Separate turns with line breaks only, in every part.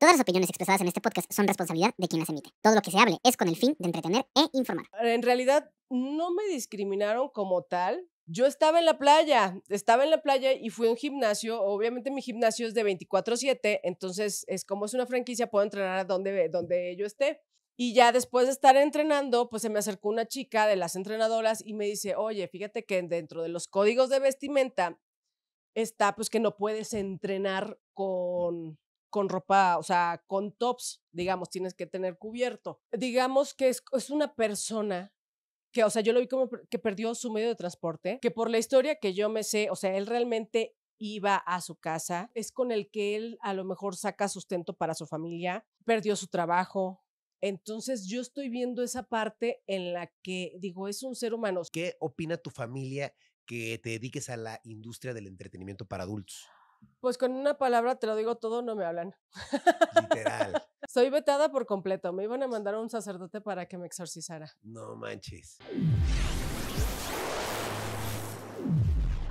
Todas las opiniones expresadas en este podcast son responsabilidad de quien las emite. Todo lo que se hable es con el fin de entretener e informar.
Ah, en realidad, no me discriminaron como tal. Yo estaba en la playa, estaba en la playa y fui a un gimnasio. Obviamente mi gimnasio es de 24/7, entonces es como es una franquicia, puedo entrenar a donde, donde yo esté. Y ya después de estar entrenando, pues se me acercó una chica de las entrenadoras y me dice, oye, fíjate que dentro de los códigos de vestimenta está pues que no puedes entrenar con con ropa, o sea, con tops, digamos, tienes que tener cubierto. Digamos que es, una persona que, o sea, yo lo vi como que perdió su medio de transporte, que por la historia que yo me sé, o sea, él realmente iba a su casa, es con el que él a lo mejor saca sustento para su familia, perdió su trabajo. Entonces yo estoy viendo esa parte en
la que digo, es un ser humano. ¿Qué opina tu familia que te dediques a la industria del entretenimiento para adultos?
Pues con una palabra te lo digo todo, no me hablan.
Literal.
Soy vetada por completo. Me iban a mandar a un sacerdote para que me exorcizara.
No manches.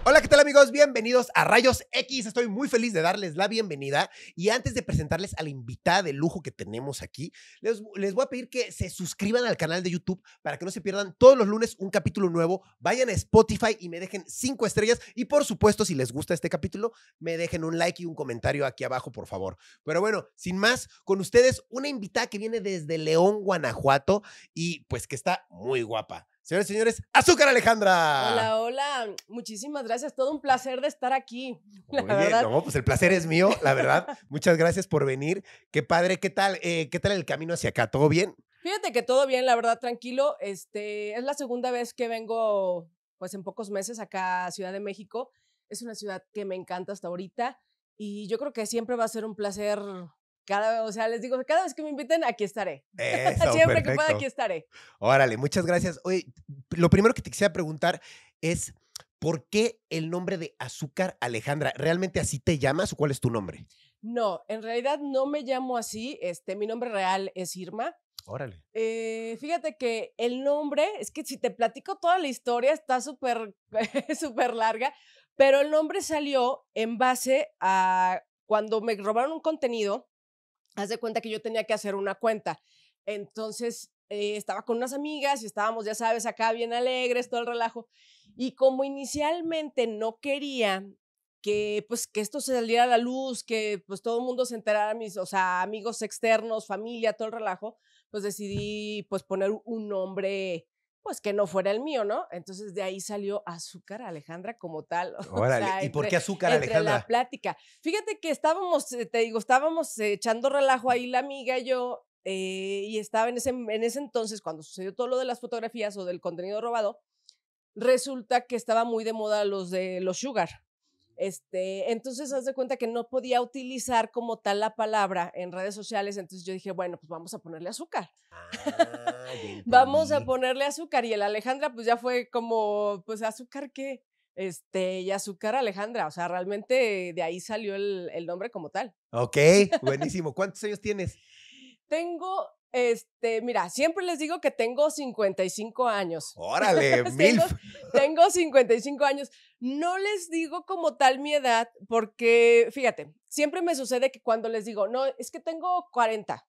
Hola, ¿qué tal amigos? Bienvenidos a Rayos X. Estoy muy feliz de darles la bienvenida y antes de presentarles a la invitada de lujo que tenemos aquí, les, les, voy a pedir que se suscriban al canal de YouTube para que no se pierdan todos los lunes un capítulo nuevo. Vayan a Spotify y me dejen cinco estrellas y por supuesto, si les gusta este capítulo, me dejen un like y un comentario aquí abajo, por favor. Pero bueno, sin más, con ustedes una invitada que viene desde León, Guanajuato y pues que está muy guapa. Señores señores, Azúcar Alejandra. Hola,
hola. Muchísimas gracias. Todo un placer de estar aquí. La bien
pues el placer es mío, la verdad. Muchas gracias por venir. Qué padre, ¿qué tal? Eh, ¿Qué tal el camino hacia acá? ¿Todo bien?
Fíjate que todo bien, la verdad, tranquilo. Este, es la segunda vez que vengo, pues en pocos meses, acá a Ciudad de México. Es una ciudad que me encanta hasta ahorita y yo creo que siempre va a ser un placer cada, o sea, les digo, cada vez que me inviten, aquí estaré.
Siempre que pueda, aquí estaré. Órale, muchas gracias. Oye, lo primero que te quisiera preguntar es, ¿por qué el nombre de Azúcar Alejandra? ¿Realmente así te llamas o cuál es tu nombre?
No, en realidad no me llamo así. Este, mi nombre real es Irma. Órale. Eh, fíjate que el nombre, es que si te platico toda la historia, está súper, súper larga, pero el nombre salió en base a cuando me robaron un contenido haz de cuenta que yo tenía que hacer una cuenta. Entonces eh, estaba con unas amigas y estábamos, ya sabes, acá bien alegres, todo el relajo. Y como inicialmente no quería que pues que esto se saliera a la luz, que pues todo el mundo se enterara, mis, o sea, amigos externos, familia, todo el relajo, pues decidí pues poner un nombre pues que no fuera el mío, ¿no? Entonces de ahí salió Azúcar Alejandra como tal. ¿y por qué Azúcar entre la plática. Fíjate que estábamos, eh, te digo, estábamos eh, echando relajo ahí la amiga y yo, eh, y estaba en ese, en ese entonces, cuando sucedió todo lo de las fotografías o del contenido robado, resulta que estaba muy de moda los de los Sugar. Este, entonces, haz de cuenta que no podía utilizar como tal la palabra en redes sociales. Entonces yo dije, bueno, pues vamos a ponerle azúcar. Ah, vamos a ponerle azúcar. Y el Alejandra, pues ya fue como, pues azúcar qué? Este, y azúcar Alejandra. O sea, realmente de ahí salió el, el nombre como tal.
Ok, buenísimo. ¿Cuántos años tienes?
Tengo este, mira, siempre les digo que tengo 55 años. Órale, mil. tengo, tengo 55 años. No les digo como tal mi edad, porque fíjate, siempre me sucede que cuando les digo, no, es que tengo 40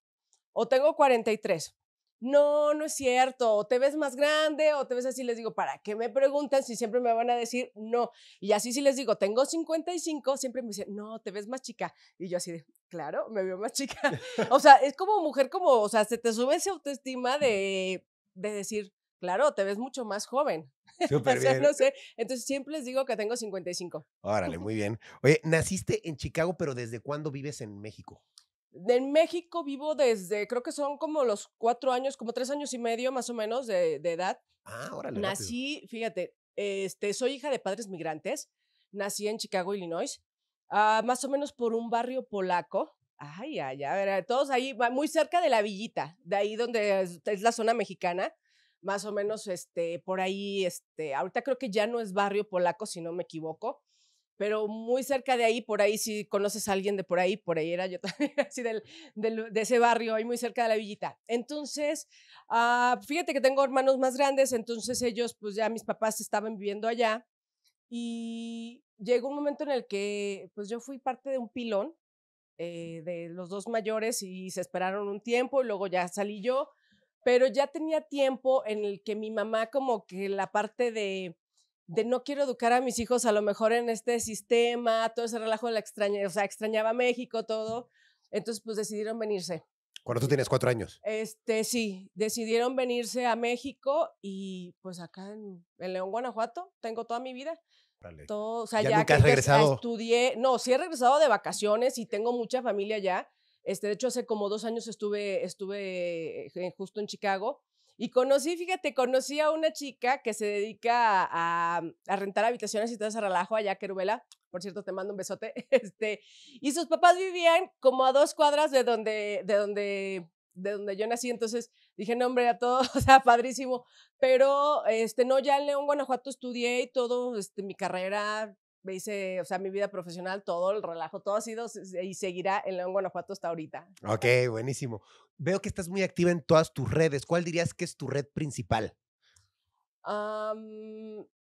o tengo 43, no, no es cierto, o te ves más grande, o te ves así, les digo, ¿para qué me preguntan si siempre me van a decir no? Y así si les digo, tengo 55, siempre me dicen, no, te ves más chica. Y yo así claro, me veo más chica. o sea, es como mujer, como, o sea, se te sube esa autoestima de, de decir, claro, te ves mucho más joven. no sé, entonces siempre les digo que tengo 55.
Órale, muy bien. Oye, naciste en Chicago, pero ¿desde cuándo vives en México?
en México vivo desde, creo que son como los cuatro años, como tres años y medio más o menos de, edad. Ah, órale. Nací, fíjate, este, soy hija de padres migrantes. Nací en Chicago, Illinois, ah, más o menos por un barrio polaco. Ay, ay, ver, todos ahí, muy cerca de la villita, de ahí donde es, es la zona mexicana más o menos este, por ahí, este, ahorita creo que ya no es barrio polaco, si no me equivoco, pero muy cerca de ahí, por ahí, si conoces a alguien de por ahí, por ahí era yo también, así del, de ese barrio, ahí muy cerca de la villita. Entonces, ah, fíjate que tengo hermanos más grandes, entonces ellos, pues ya mis papás estaban viviendo allá y llegó un momento en el que, pues yo fui parte de un pilón eh, de los dos mayores y se esperaron un tiempo y luego ya salí yo, pero ya tenía tiempo en el que mi mamá como que la parte de de no quiero educar a mis hijos a lo mejor en este sistema, todo ese relajo de la extraña, o sea, extrañaba México, todo. Entonces, pues decidieron venirse.
Cuando tú tienes cuatro años.
Este, sí, decidieron venirse a México y pues acá en, León, Guanajuato, tengo toda mi vida. Todo, o sea, ya, ya nunca has regresado. Estudié, no, sí he regresado de vacaciones y tengo mucha familia ya Este, de hecho, hace como dos años estuve, estuve eh, justo en Chicago y conocí, fíjate, conocí a una chica que se dedica a, rentar habitaciones y todo ese relajo allá, Querubela. Por cierto, te mando un besote. Este, y sus papás vivían como a dos cuadras de donde, de donde, de donde yo nací. Entonces dije, no, hombre, a todo, o sea, padrísimo. Pero, este, no, ya en León, Guanajuato estudié y todo, este, mi carrera, me hice, o sea, mi vida profesional, todo el relajo, todo ha sido y seguirá en León, Guanajuato hasta ahorita.
Ok, buenísimo. Veo que estás muy activa en todas tus redes. ¿Cuál dirías que es tu red principal?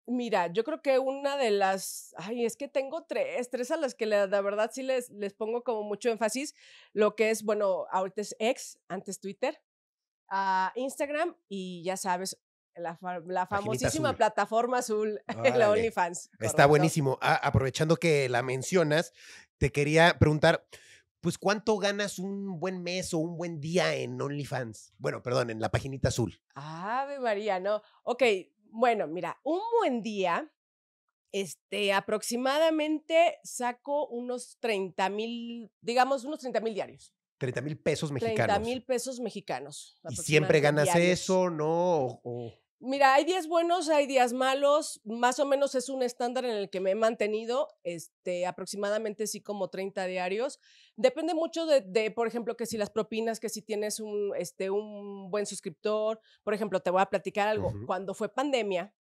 mira, yo creo que una de las, ay, es que tengo tres, tres a las que la, verdad sí les, les pongo como mucho énfasis, lo que es, bueno, ahorita es ex, antes Twitter, ah, Instagram y ya sabes, la, famosísima plataforma azul, la OnlyFans. Está buenísimo.
aprovechando que la mencionas, te quería preguntar, pues cuánto ganas un buen mes o un buen día en OnlyFans. Bueno, perdón, en la paginita azul.
Ave María, no. Ok, bueno, mira, un buen día, este, aproximadamente saco unos 30 mil, digamos, unos 30 mil diarios.
30 mil pesos mexicanos. 30 mil
pesos mexicanos. ¿Y siempre ganas
eso, no? o...
Mira, hay días buenos, hay días malos, más o menos es un estándar en el que me he mantenido, este, aproximadamente sí como 30 diarios. Depende mucho de, por ejemplo, que si las propinas, que si tienes un, este, un buen suscriptor, por ejemplo, te voy a platicar algo. Cuando fue pandemia,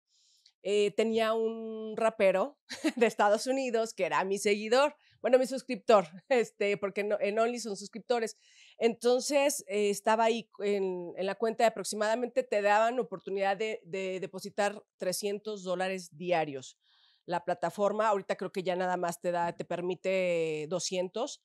eh, tenía un rapero de Estados Unidos que era mi seguidor, bueno, mi suscriptor, este, porque no, en Only son suscriptores. Entonces, eh, estaba ahí en, la cuenta de aproximadamente, te daban oportunidad de, depositar 300 dólares diarios. La plataforma, ahorita creo que ya nada más te da, te permite 200.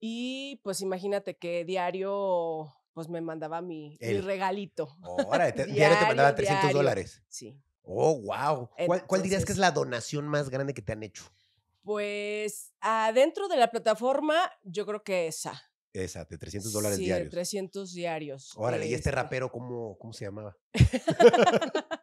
Y pues imagínate que diario pues me mandaba mi, regalito. Ahora, diario, te mandaba 300 dólares. Sí.
Oh, wow. ¿Cuál, dirías que es la donación más grande que te han hecho?
Pues adentro de la plataforma, yo creo que esa.
Esa, de 300 dólares diarios. Sí,
300 diarios. Órale, ¿y este, este
rapero cómo, cómo se llamaba?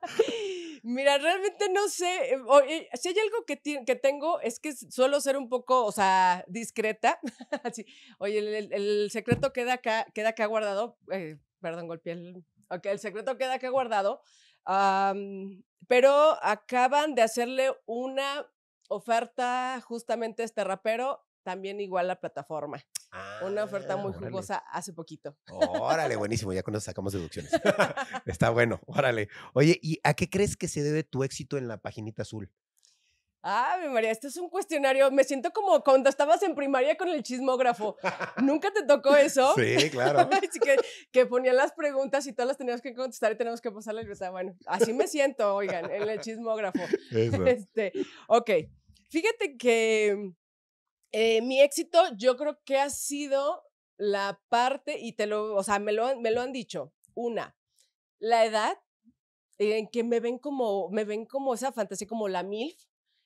Mira, realmente no sé. Em, eh, si hay algo que, que tengo es que suelo ser un poco, o sea, discreta. Oye, el, secreto queda acá, queda guardado. Eh, perdón, golpeé el. Ok, el secreto queda acá guardado. pero acaban de hacerle una oferta justamente este rapero, también igual la plataforma. una oferta ah, muy jugosa hace poquito. Órale,
buenísimo, ya cuando sacamos deducciones. Está bueno, órale. Oye, ¿y a qué crees que se debe tu éxito en la paginita azul?
Ah, María, esto es un cuestionario. Me siento como cuando estabas en primaria con el chismógrafo. ¿Nunca te tocó eso? Sí, claro. que, ponían las preguntas y todas las teníamos que contestar y tenemos que pasar la Bueno, así me siento, oigan, en el chismógrafo. Este, ok, Fíjate que eh, mi éxito yo creo que ha sido la parte, y te lo, o sea, me lo, me lo han dicho, una, la edad, en que me ven como, me ven como esa fantasía, como la MILF,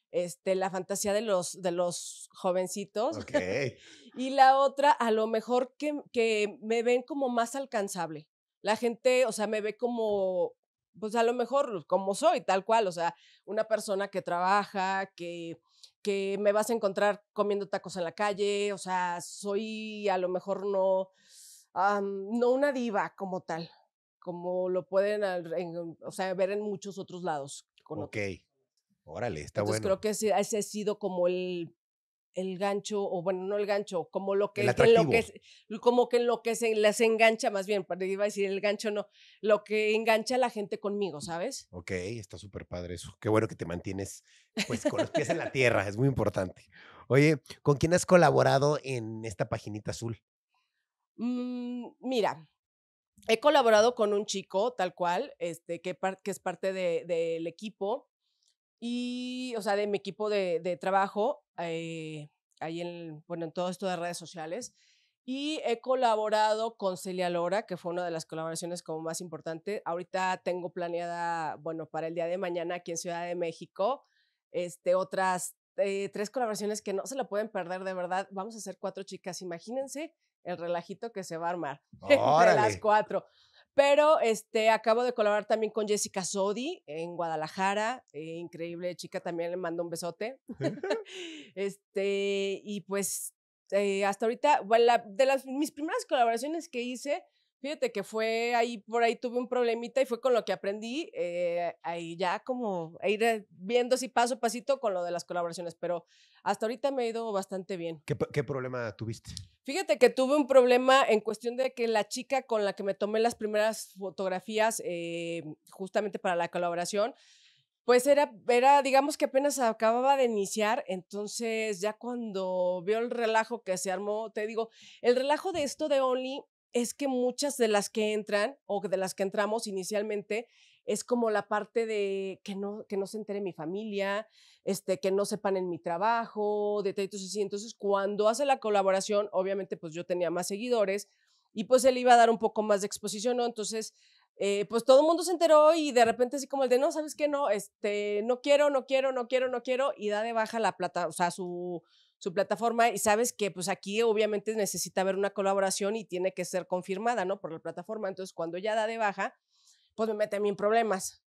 este, la fantasía de los, de los jovencitos. Okay. y la otra, a lo mejor que, que me ven como más alcanzable. La gente, o sea, me ve como, pues a lo mejor como soy, tal cual, o sea, una persona que trabaja, que que me vas a encontrar comiendo tacos en la calle, o sea, soy a lo mejor no, no una diva como tal, como lo pueden o sea, ver en muchos otros lados. ok,
órale, está bueno. Creo
que ese, ha sido como el, el gancho, o bueno, no el gancho, como lo que, el como que en lo que se les engancha más bien, para iba a decir el gancho no, lo que engancha a la gente conmigo,
¿sabes? Ok, está súper padre eso. Qué bueno que te mantienes pues con los pies en la tierra, es muy importante. Oye, ¿con quién has colaborado en esta paginita azul?
Mm, mira, he colaborado con un chico, tal cual, este, que, es parte del equipo y, o sea, de mi equipo de, trabajo, eh, ahí en, bueno, en todo esto de redes sociales. Y he colaborado con Celia Lora, que fue una de las colaboraciones como más importantes, Ahorita tengo planeada, bueno, para el día de mañana aquí en Ciudad de México, este, otras eh, tres colaboraciones que no se la pueden perder de verdad. Vamos a hacer cuatro chicas, imagínense el relajito que se va a armar de las cuatro. Pero este, acabo de colaborar también con Jessica Sodi en Guadalajara, eh, increíble chica, también le mando un besote. este, y pues eh, hasta ahorita, de las, mis primeras colaboraciones que hice Fíjate que fue ahí, por ahí tuve un problemita y fue con lo que aprendí, eh, ahí ya como ir viendo así paso a pasito con lo de las colaboraciones, pero hasta ahorita me ha ido bastante bien.
¿Qué, problema tuviste?
Fíjate que tuve un problema en cuestión de que la chica con la que me tomé las primeras fotografías, eh, justamente para la colaboración, pues era, era, digamos que apenas acababa de iniciar, entonces ya cuando vio el relajo que se armó, te digo, el relajo de esto de Only es que muchas de las que entran o de las que entramos inicialmente es como la parte de que no, que no se entere mi familia, este, que no sepan en mi trabajo, detallitos así. Entonces, cuando hace la colaboración, obviamente, pues yo tenía más seguidores y pues él iba a dar un poco más de exposición, ¿no? Entonces, eh, pues todo el mundo se enteró y de repente así como el de, no, ¿sabes qué? No, este, no quiero, no quiero, no quiero, no quiero y da de baja la plata, o sea, su, su plataforma y sabes que pues aquí obviamente necesita haber una colaboración y tiene que ser confirmada, ¿no? Por la plataforma. Entonces, cuando ya da de baja, pues me mete a mí en problemas.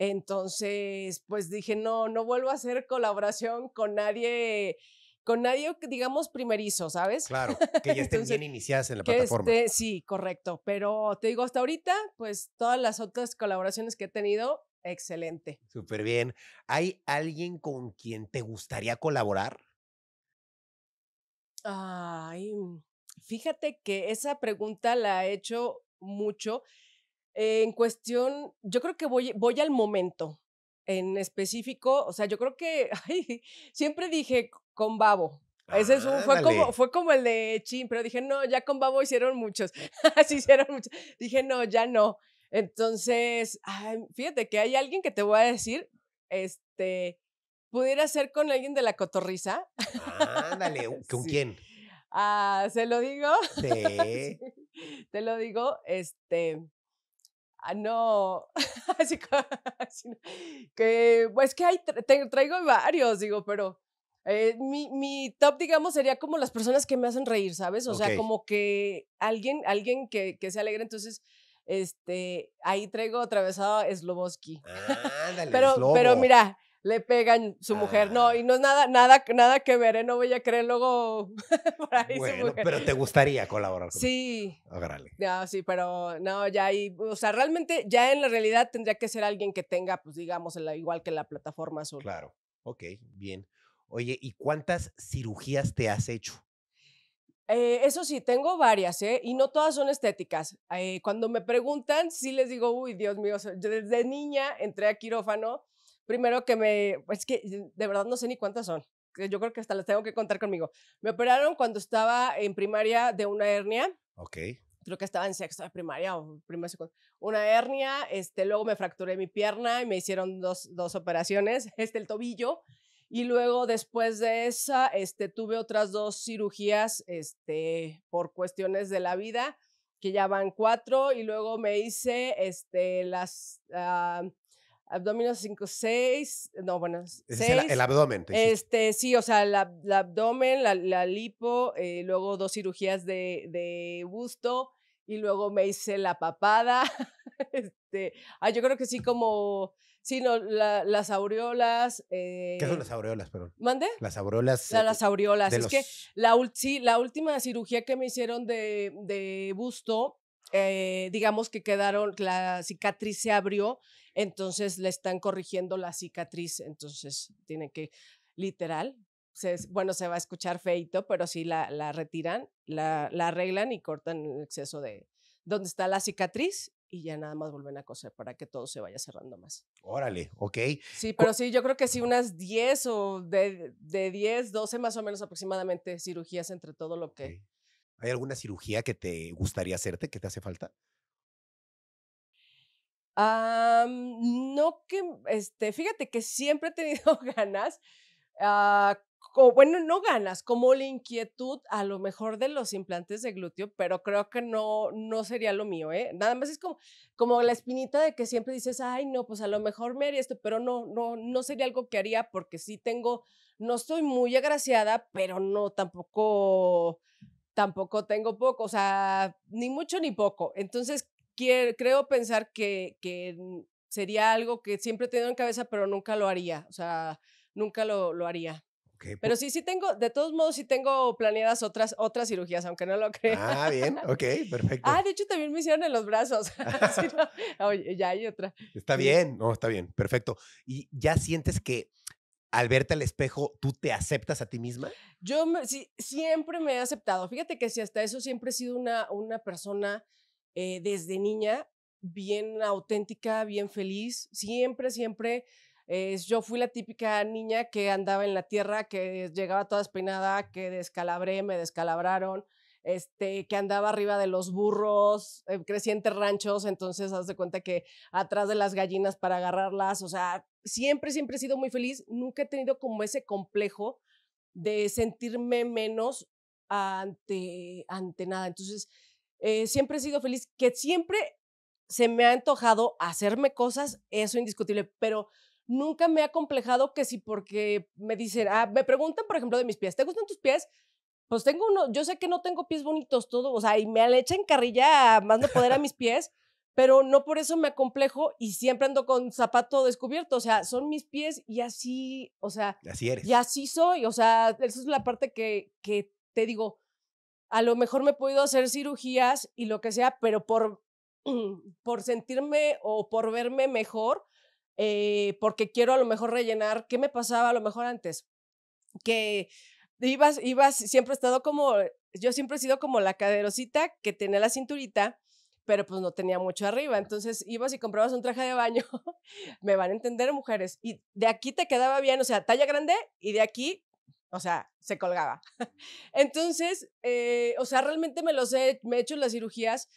Entonces, pues dije, no, no vuelvo a hacer colaboración con nadie, con nadie, digamos, primerizo, ¿sabes? Claro, que ya estén bien
iniciadas en la plataforma.
sí, correcto. Pero te digo, hasta ahorita, pues todas las otras colaboraciones que he tenido, excelente.
Súper bien. ¿Hay alguien con quien te gustaría colaborar?
Ay, mm, fíjate que esa pregunta la he hecho mucho. Eh, en cuestión, yo creo que voy, voy al momento en específico. O sea, yo creo que siempre dije con babo. Ese fue, como, fue como el de Chin, pero dije, no, ya con babo hicieron muchos. Así hicieron muchos. Dije, no, ya no. Entonces, fíjate que hay alguien que te voy a decir, este, pudiera ser con alguien de la
cotorriza. Ándale, ¿con quién?
Ah, se lo digo. Sí. Te lo digo, este. Ah, no, así, que pues que hay, traigo varios, digo, pero eh, mi, mi, top, digamos, sería como las personas que me hacen reír, ¿sabes? O sea, como que alguien, alguien que, se alegre. entonces, este, ahí traigo atravesado a Sloboski. Ándale, pero, pero mira, le pegan su mujer. No, y ah. no es nada, nada, nada que ver, ¿eh? no voy a creer luego
por ahí bueno, Pero te gustaría colaborar con Sí. Ah, órale.
No, ah, sí, pero no, ya ahí, o sea, realmente ya en la realidad tendría que ser alguien que tenga, pues digamos, igual que la plataforma azul. Claro,
ok, bien. Oye, ¿y cuántas cirugías te has hecho?
Eh, eso sí, tengo varias, ¿eh? Y no todas son estéticas. Eh, cuando me preguntan, sí les digo, uy, Dios mío, desde niña entré a quirófano primero que me, es pues, que de verdad no sé ni cuántas son, yo creo que hasta las tengo que contar conmigo. Me operaron cuando estaba en primaria de una hernia. Ok. Creo que estaba en sexto de primaria o primaria Una hernia, este, luego me fracturé mi pierna y me hicieron dos, dos operaciones, este, el tobillo. Y luego después de esa, este, tuve otras dos cirugías, este, por cuestiones de la vida, que ya van cuatro. Y luego me hice, este, las... Ah, abdominos 5, 6, no, bueno, El, abdomen. Este, sí, o sea, el abdomen, la, la lipo, eh, luego dos cirugías de, de busto y luego me hice la papada. este, ah, yo creo que sí, como, sí, no, las aureolas. ¿Qué son eh, las
aureolas, perdón? ¿Mande? Las aureolas. sea eh, las
aureolas. es que la, sí, la última cirugía que me hicieron de, de busto eh, digamos que quedaron, la cicatriz se abrió, entonces le están corrigiendo la cicatriz, entonces tienen que, literal, bueno, se va a escuchar feito, pero sí la, retiran, la, arreglan y cortan el exceso de donde está la cicatriz y ya nada más vuelven a coser para que todo se vaya cerrando
más. Órale, ok.
Sí, pero sí, yo creo que sí, unas 10 o de, 10, 12 más o menos aproximadamente cirugías entre todo lo que...
¿Hay alguna cirugía que te gustaría hacerte, que te hace falta?
no que, este, fíjate que siempre he tenido ganas, ah, bueno, no ganas, como la inquietud a lo mejor de los implantes de glúteo, pero creo que no, no sería lo mío, ¿eh? Nada más es como, como la espinita de que siempre dices, ay, no, pues a lo mejor me haría esto, pero no, no, no sería algo que haría porque sí tengo, no estoy muy agraciada, pero no tampoco tampoco tengo poco, o sea, ni mucho ni poco. Entonces, quiero, creo pensar que, sería algo que siempre he tenido en cabeza, pero nunca lo haría, o sea, nunca lo, haría. pero sí, sí tengo, de todos modos, sí tengo planeadas otras, otras cirugías, aunque no lo creo. Ah, bien, ok, perfecto. Ah, de hecho también me hicieron en los brazos. Oye, ya hay otra.
Está bien, no, está bien, perfecto. ¿Y ya sientes que al verte al espejo, ¿tú te aceptas a ti misma?
Yo siempre me he aceptado. Fíjate que si hasta eso siempre he sido una, persona eh, desde niña bien auténtica, bien feliz, siempre, siempre. Eh, yo fui la típica niña que andaba en la tierra, que llegaba toda despeinada, que descalabré, me descalabraron, este, que andaba arriba de los burros, eh, crecía entre ranchos, entonces haz de cuenta que atrás de las gallinas para agarrarlas, o sea, siempre, siempre he sido muy feliz, nunca he tenido como ese complejo de sentirme menos ante, ante nada. Entonces, eh, siempre he sido feliz, que siempre se me ha antojado hacerme cosas, eso indiscutible, pero nunca me ha complejado que si porque me dicen, ah, me preguntan, por ejemplo, de mis pies, ¿te gustan tus pies? Pues tengo uno, yo sé que no tengo pies bonitos, todo, o sea, y me le echan carrilla más poder a mis pies, pero no por eso me acomplejo y siempre ando con zapato descubierto, o sea, son mis pies y así, o sea, Y así soy, o sea, esa es la parte que, que te digo, a lo mejor me he podido hacer cirugías y lo que sea, pero por, por sentirme o por verme mejor, eh, porque quiero a lo mejor rellenar, ¿qué me pasaba a lo mejor antes? Que ibas, ibas, siempre he estado como, yo siempre he sido como la caderosita que tenía la cinturita pero pues no tenía mucho arriba. Entonces ibas y comprabas un traje de baño, me van a entender mujeres, y de aquí te quedaba bien, o sea, talla grande y de aquí, o sea, se colgaba. Entonces, eh, o sea, realmente me los he, hecho las cirugías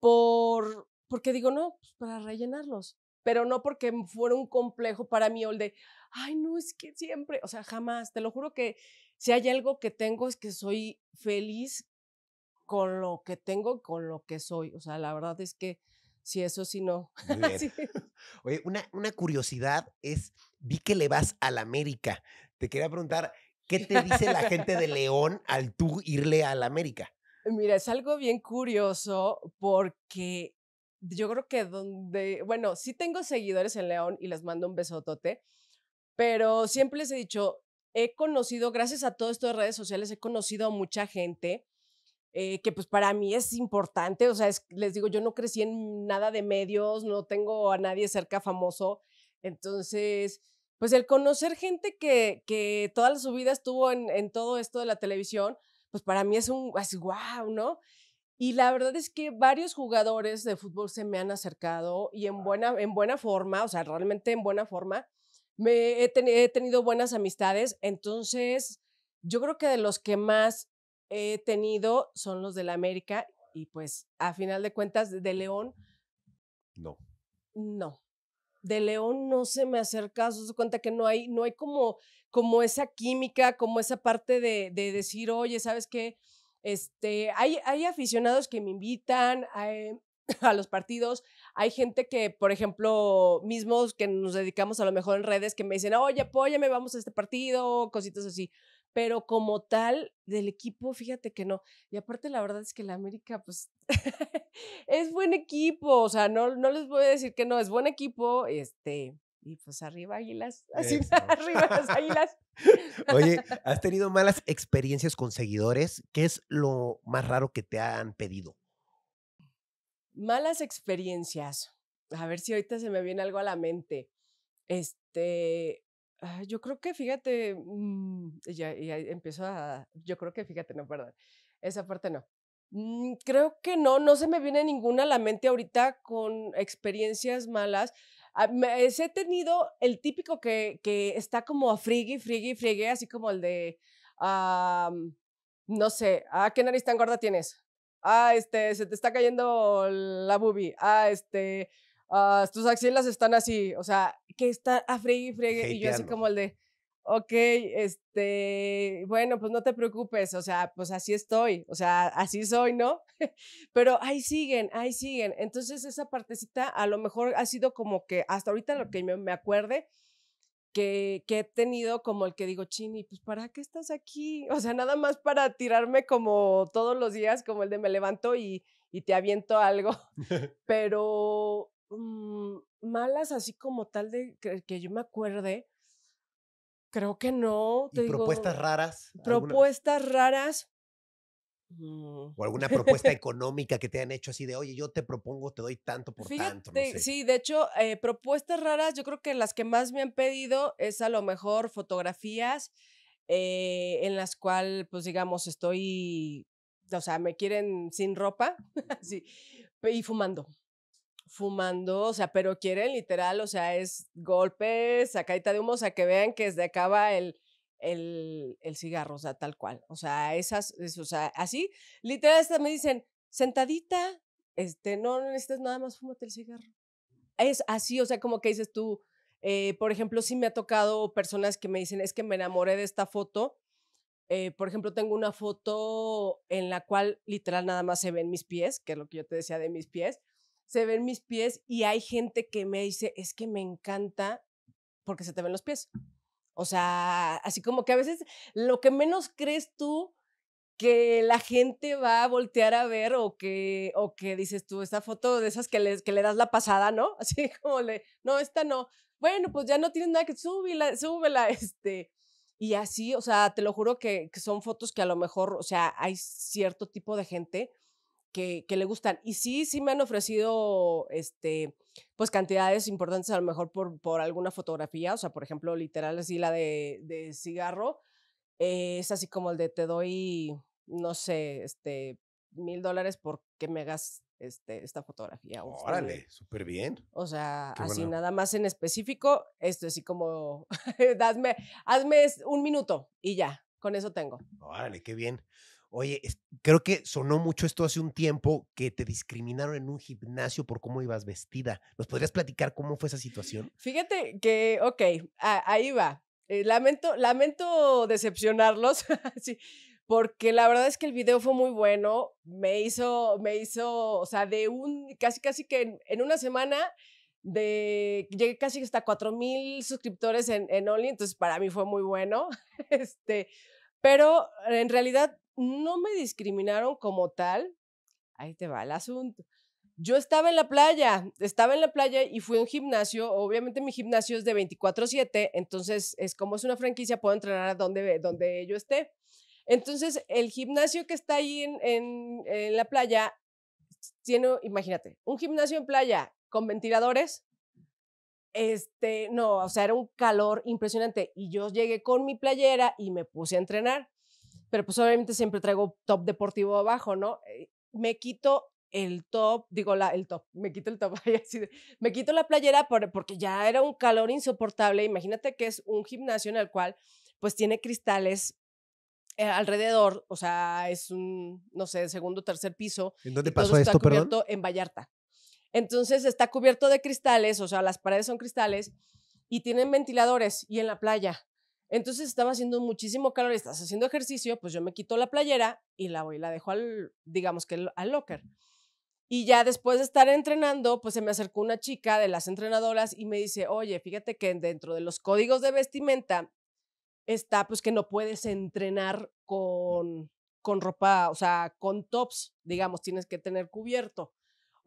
por, porque digo, no, pues, para rellenarlos pero no porque fuera un complejo para mí o de, ay, no, es que siempre, o sea, jamás, te lo juro que si hay algo que tengo es que soy feliz con lo que tengo, con lo que soy. O sea, la verdad es que si eso sí no.
Oye, una, curiosidad es, vi que le vas a la América. Te quería preguntar, ¿qué te dice la gente de León al tú irle a la América?
Mira, es algo bien curioso porque yo creo que donde, bueno, sí tengo seguidores en León y les mando un besotote, pero siempre les he dicho, he conocido, gracias a todo esto de redes sociales, he conocido a mucha gente eh, que pues para mí es importante, o sea, les digo, yo no crecí en nada de medios, no tengo a nadie cerca famoso, entonces, pues el conocer gente que, que toda su vida estuvo en, todo esto de la televisión, pues para mí es un, así, guau, ¿no? Y la verdad es que varios jugadores de fútbol se me han acercado y en buena, en buena forma, o sea, realmente en buena forma, me he tenido buenas amistades. Entonces, yo creo que de los que más he tenido son los de la América y pues a final de cuentas de León. No. No. De León no se me acerca Se da cuenta que no hay, no hay como, como esa química, como esa parte de, decir, oye, ¿sabes qué? Este, hay, hay aficionados que me invitan, a los partidos. Hay gente que, por ejemplo, mismos que nos dedicamos a lo mejor en redes, que me dicen, oye, apóyame, vamos a este partido, cositas así pero como tal del equipo, fíjate que no. Y aparte la verdad es que la América, pues, es buen equipo, o sea, no, no les voy a decir que no, es buen equipo, este, y pues arriba águilas, así arriba águilas.
Oye, ¿has tenido malas experiencias con seguidores? ¿Qué es lo más raro que te han pedido?
Malas experiencias. A ver si ahorita se me viene algo a la mente. Este, Ah, yo creo que, fíjate, mm, y ya, empiezo a, yo creo que, fíjate, no, perdón, esa parte no. Mm, creo que no, no se me viene ninguna a la mente ahorita con experiencias malas. Ah, he tenido el típico que, que está como a friegue, friegue, friegue, así como el de, ah, no sé, ¿a qué nariz tan gorda tienes? ah, este, se te está cayendo la boobie, ah, este, Ah, tus axilas están así, o sea, que está a fregue y y yo así como el de, ok, este, bueno, pues no te preocupes, o sea, pues así estoy, o sea, así soy, ¿no? Pero ahí siguen, ahí siguen. Entonces esa partecita a lo mejor ha sido como que hasta ahorita lo que me, acuerde, que, he tenido como el que digo, Chini, pues ¿para qué estás aquí? O sea, nada más para tirarme como todos los días, como el de me levanto y, y te aviento algo. Pero Mm, malas así como tal de que, yo me acuerde. Creo que no. ¿Y propuestas raras. Propuestas raras. Mm.
O alguna propuesta económica que te han hecho así de, oye, yo te propongo, te doy tanto por tanto.
Sí, de hecho, eh, propuestas raras, yo creo que las que más me han pedido es a lo mejor fotografías eh, en las cuales, pues digamos, estoy, o sea, me quieren sin ropa sí, y fumando fumando, o sea, pero quieren literal, o sea, es golpes, sacadita de humo, o sea, que vean que desde acaba el, el, el cigarro, o sea, tal cual. O sea, esas, o sea, así, literal, estas me dicen, sentadita, este, no, necesitas nada más, fúmate el cigarro. Es así, o sea, como que dices tú, eh, por ejemplo, sí me ha tocado personas que me dicen, es que me enamoré de esta foto. Eh, por ejemplo, tengo una foto en la cual literal nada más se ven mis pies, que es lo que yo te decía de mis pies se ven mis pies y hay gente que me dice, es que me encanta porque se te ven los pies. O sea, así como que a veces lo que menos crees tú que la gente va a voltear a ver o que, o que dices tú, esta foto de esas que le, que le das la pasada, ¿no? Así como le, no, esta no. Bueno, pues ya no tienes nada que, súbela, súbela, este. Y así, o sea, te lo juro que son fotos que a lo mejor, o sea, hay cierto tipo de gente que, le gustan. Y sí, sí me han ofrecido, este, pues cantidades importantes a lo mejor por, por alguna fotografía, o sea, por ejemplo, literal así la de, de cigarro, eh, es así como el de te doy, no sé, este, mil dólares porque me hagas este, esta fotografía. Órale,
súper bien.
O sea, así nada más en específico, esto así como, hazme un minuto y ya, con eso tengo.
Órale, qué bien. Oye, creo que sonó mucho esto hace un tiempo que te discriminaron en un gimnasio por cómo ibas vestida. ¿Nos podrías platicar cómo fue esa situación?
Fíjate que, ok, ahí va. Eh, lamento, lamento decepcionarlos, sí, porque la verdad es que el video fue muy bueno. Me hizo, me hizo, o sea, de un, casi, casi que en, una semana de llegué casi hasta 4 mil suscriptores en, en Only, entonces para mí fue muy bueno. Este, pero en realidad no me discriminaron como tal. Ahí te va el asunto. Yo estaba en la playa, estaba en la playa y fui a un gimnasio. Obviamente mi gimnasio es de 24/7, entonces es como es una franquicia, puedo entrenar a donde, donde yo esté. Entonces el gimnasio que está ahí en, en la playa tiene, imagínate, un gimnasio en playa con ventiladores, este, no, o sea, era un calor impresionante y yo llegué con mi playera y me puse a entrenar pero pues obviamente siempre traigo top deportivo abajo, ¿no? Eh, me quito el top, digo la, el top, me quito el top, me quito la playera porque ya era un calor insoportable. Imagínate que es un gimnasio en el cual pues tiene cristales eh, alrededor, o sea, es un, no sé, segundo, tercer piso. ¿En dónde pasó esto, está En Vallarta. Entonces está cubierto de cristales, o sea, las paredes son cristales y tienen ventiladores y en la playa. Entonces estaba haciendo muchísimo calor, y estás haciendo ejercicio, pues yo me quito la playera y la voy, la dejo al, digamos que al locker. Y ya después de estar entrenando, pues se me acercó una chica de las entrenadoras y me dice, oye, fíjate que dentro de los códigos de vestimenta está pues que no puedes entrenar con, con ropa, o sea, con tops, digamos, tienes que tener cubierto.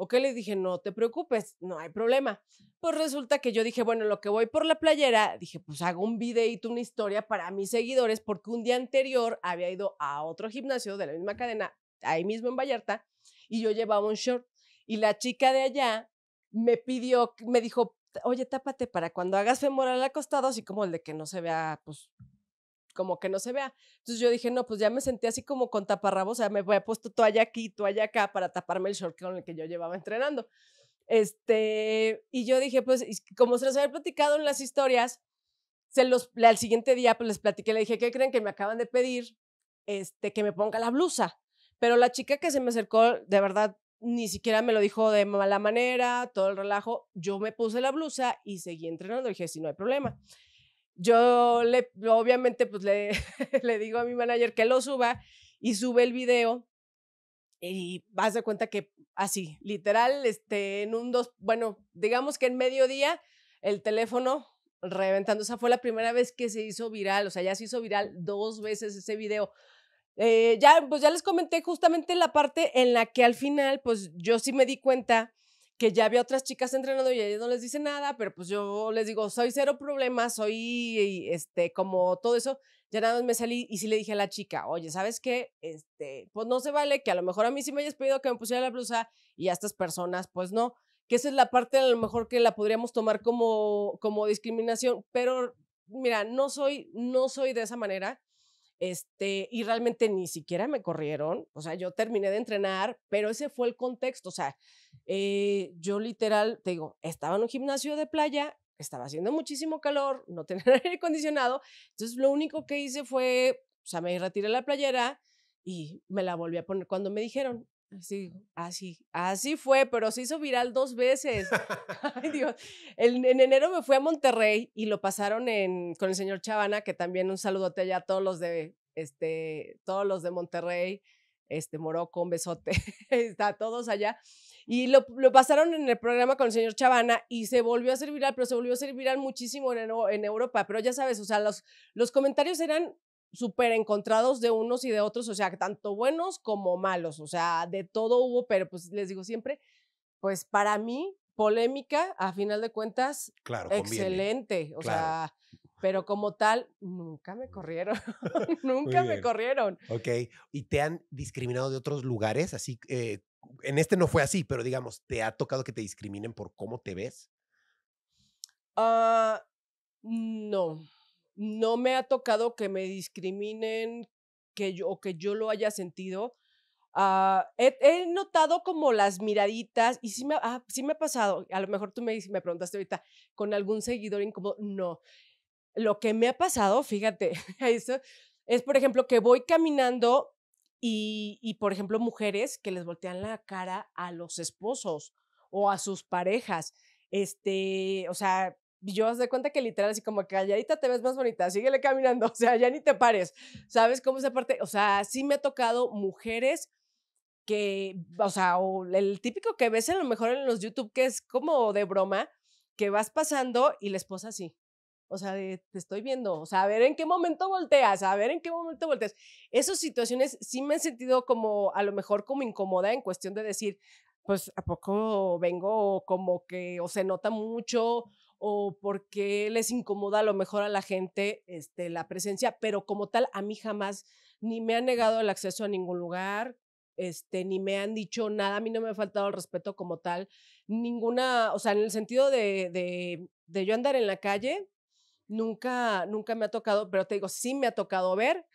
Ok, le dije, no te preocupes, no hay problema. Pues resulta que yo dije, bueno, lo que voy por la playera, dije, pues hago un videito una historia para mis seguidores, porque un día anterior había ido a otro gimnasio de la misma cadena, ahí mismo en Vallarta, y yo llevaba un short. Y la chica de allá me pidió, me dijo, oye, tápate para cuando hagas femoral acostado, así como el de que no se vea, pues, como que no se vea. Entonces yo dije, no, pues ya me sentí así como con taparrabos, o sea, me había puesto toalla aquí, toalla acá para taparme el short con el que yo llevaba entrenando. Este, y yo dije, pues, como se los había platicado en las historias, se los, al siguiente día pues les platiqué, le dije, ¿qué creen que me acaban de pedir? Este, que me ponga la blusa. Pero la chica que se me acercó, de verdad, ni siquiera me lo dijo de mala manera, todo el relajo. Yo me puse la blusa y seguí entrenando. dije, si sí, no hay problema yo le, obviamente, pues le, le digo a mi manager que lo suba y sube el video y vas de cuenta que así, literal, este, en un dos, bueno, digamos que en mediodía el teléfono reventando, esa fue la primera vez que se hizo viral, o sea, ya se hizo viral dos veces ese video. Eh, ya, pues ya les comenté justamente la parte en la que al final, pues yo sí me di cuenta que ya había otras chicas entrenando y ellas no les dice nada, pero pues yo les digo, soy cero problemas, soy este, como todo eso. Ya nada más me salí y sí le dije a la chica, oye, ¿sabes qué? Este, pues no se vale que a lo mejor a mí sí me hayas pedido que me pusiera la blusa y a estas personas, pues no. Que esa es la parte a lo mejor que la podríamos tomar como, como discriminación, pero mira, no soy, no soy de esa manera este, y realmente ni siquiera me corrieron, o sea, yo terminé de entrenar, pero ese fue el contexto, o sea, eh, yo literal, te digo, estaba en un gimnasio de playa, estaba haciendo muchísimo calor, no tenía aire acondicionado, entonces lo único que hice fue, o sea, me retiré la playera y me la volví a poner cuando me dijeron, Así, así, así fue, pero se hizo viral dos veces. Dios. en enero me fui a Monterrey y lo pasaron en, con el señor Chavana, que también un saludote allá a todos los de, este, todos los de Monterrey, este, Morocco, un besote, está todos allá. Y lo, pasaron en el programa con el señor Chavana y se volvió a ser viral, pero se volvió a ser viral muchísimo en, en Europa. Pero ya sabes, o sea, los, los comentarios eran súper encontrados de unos y de otros, o sea, tanto buenos como malos, o sea, de todo hubo, pero pues les digo siempre, pues para mí, polémica, a final de cuentas, excelente, o sea, pero como tal, nunca me corrieron, nunca me corrieron.
Ok, ¿y te han discriminado de otros lugares? Así, eh, en este no fue así, pero digamos, ¿te ha tocado que te discriminen por cómo te ves?
Uh, no no me ha tocado que me discriminen que yo, o que yo lo haya sentido. Ah, he, notado como las miraditas y sí me, ah, sí me ha pasado, a lo mejor tú me, me preguntaste ahorita, con algún seguidor incómodo, no. Lo que me ha pasado, fíjate, es, por ejemplo, que voy caminando y, y, por ejemplo, mujeres que les voltean la cara a los esposos o a sus parejas. Este, o sea, yo os de cuenta que literal, así como calladita te ves más bonita, síguele caminando, o sea, ya ni te pares. ¿Sabes cómo se parte? O sea, sí me ha tocado mujeres que, o sea, o el típico que ves a lo mejor en los YouTube, que es como de broma, que vas pasando y la esposa así. O sea, te estoy viendo, o sea, a ver en qué momento volteas, a ver en qué momento volteas. Esas situaciones sí me han sentido como, a lo mejor como incómoda en cuestión de decir, pues, ¿a poco vengo como que o se nota mucho o porque les incomoda a lo mejor a la gente este, la presencia, pero como tal a mí jamás ni me han negado el acceso a ningún lugar, este, ni me han dicho nada, a mí no me ha faltado el respeto como tal, ninguna, o sea, en el sentido de, de, yo andar en la calle, nunca, nunca me ha tocado, pero te digo, sí me ha tocado ver,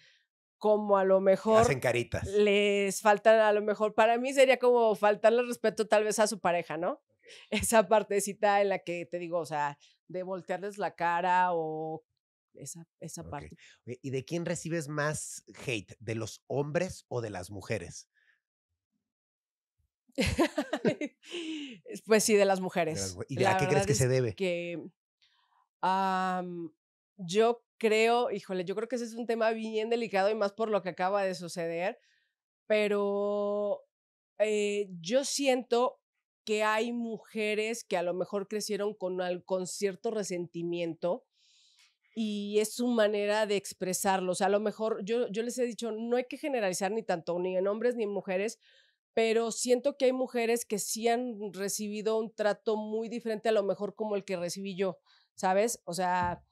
como a lo mejor hacen caritas. Les faltan a lo mejor para mí sería como faltarle respeto tal vez a su pareja, ¿no? esa partecita en la que te digo, o sea, de voltearles la cara o esa, esa parte.
¿Y de quién recibes más hate? ¿De los hombres o de las mujeres?
pues sí, de las mujeres. ¿Y de a qué crees que se debe? Que yo creo, híjole, yo creo que ese es un tema bien delicado y más por lo que acaba de suceder, pero eh, yo siento que hay mujeres que a lo mejor crecieron con, con cierto resentimiento y es su manera de expresarlo. O sea, a lo mejor yo, yo les he dicho, no hay que generalizar ni tanto, ni en hombres ni en mujeres, pero siento que hay mujeres que sí han recibido un trato muy diferente a lo mejor como el que recibí yo, ¿sabes? O sea,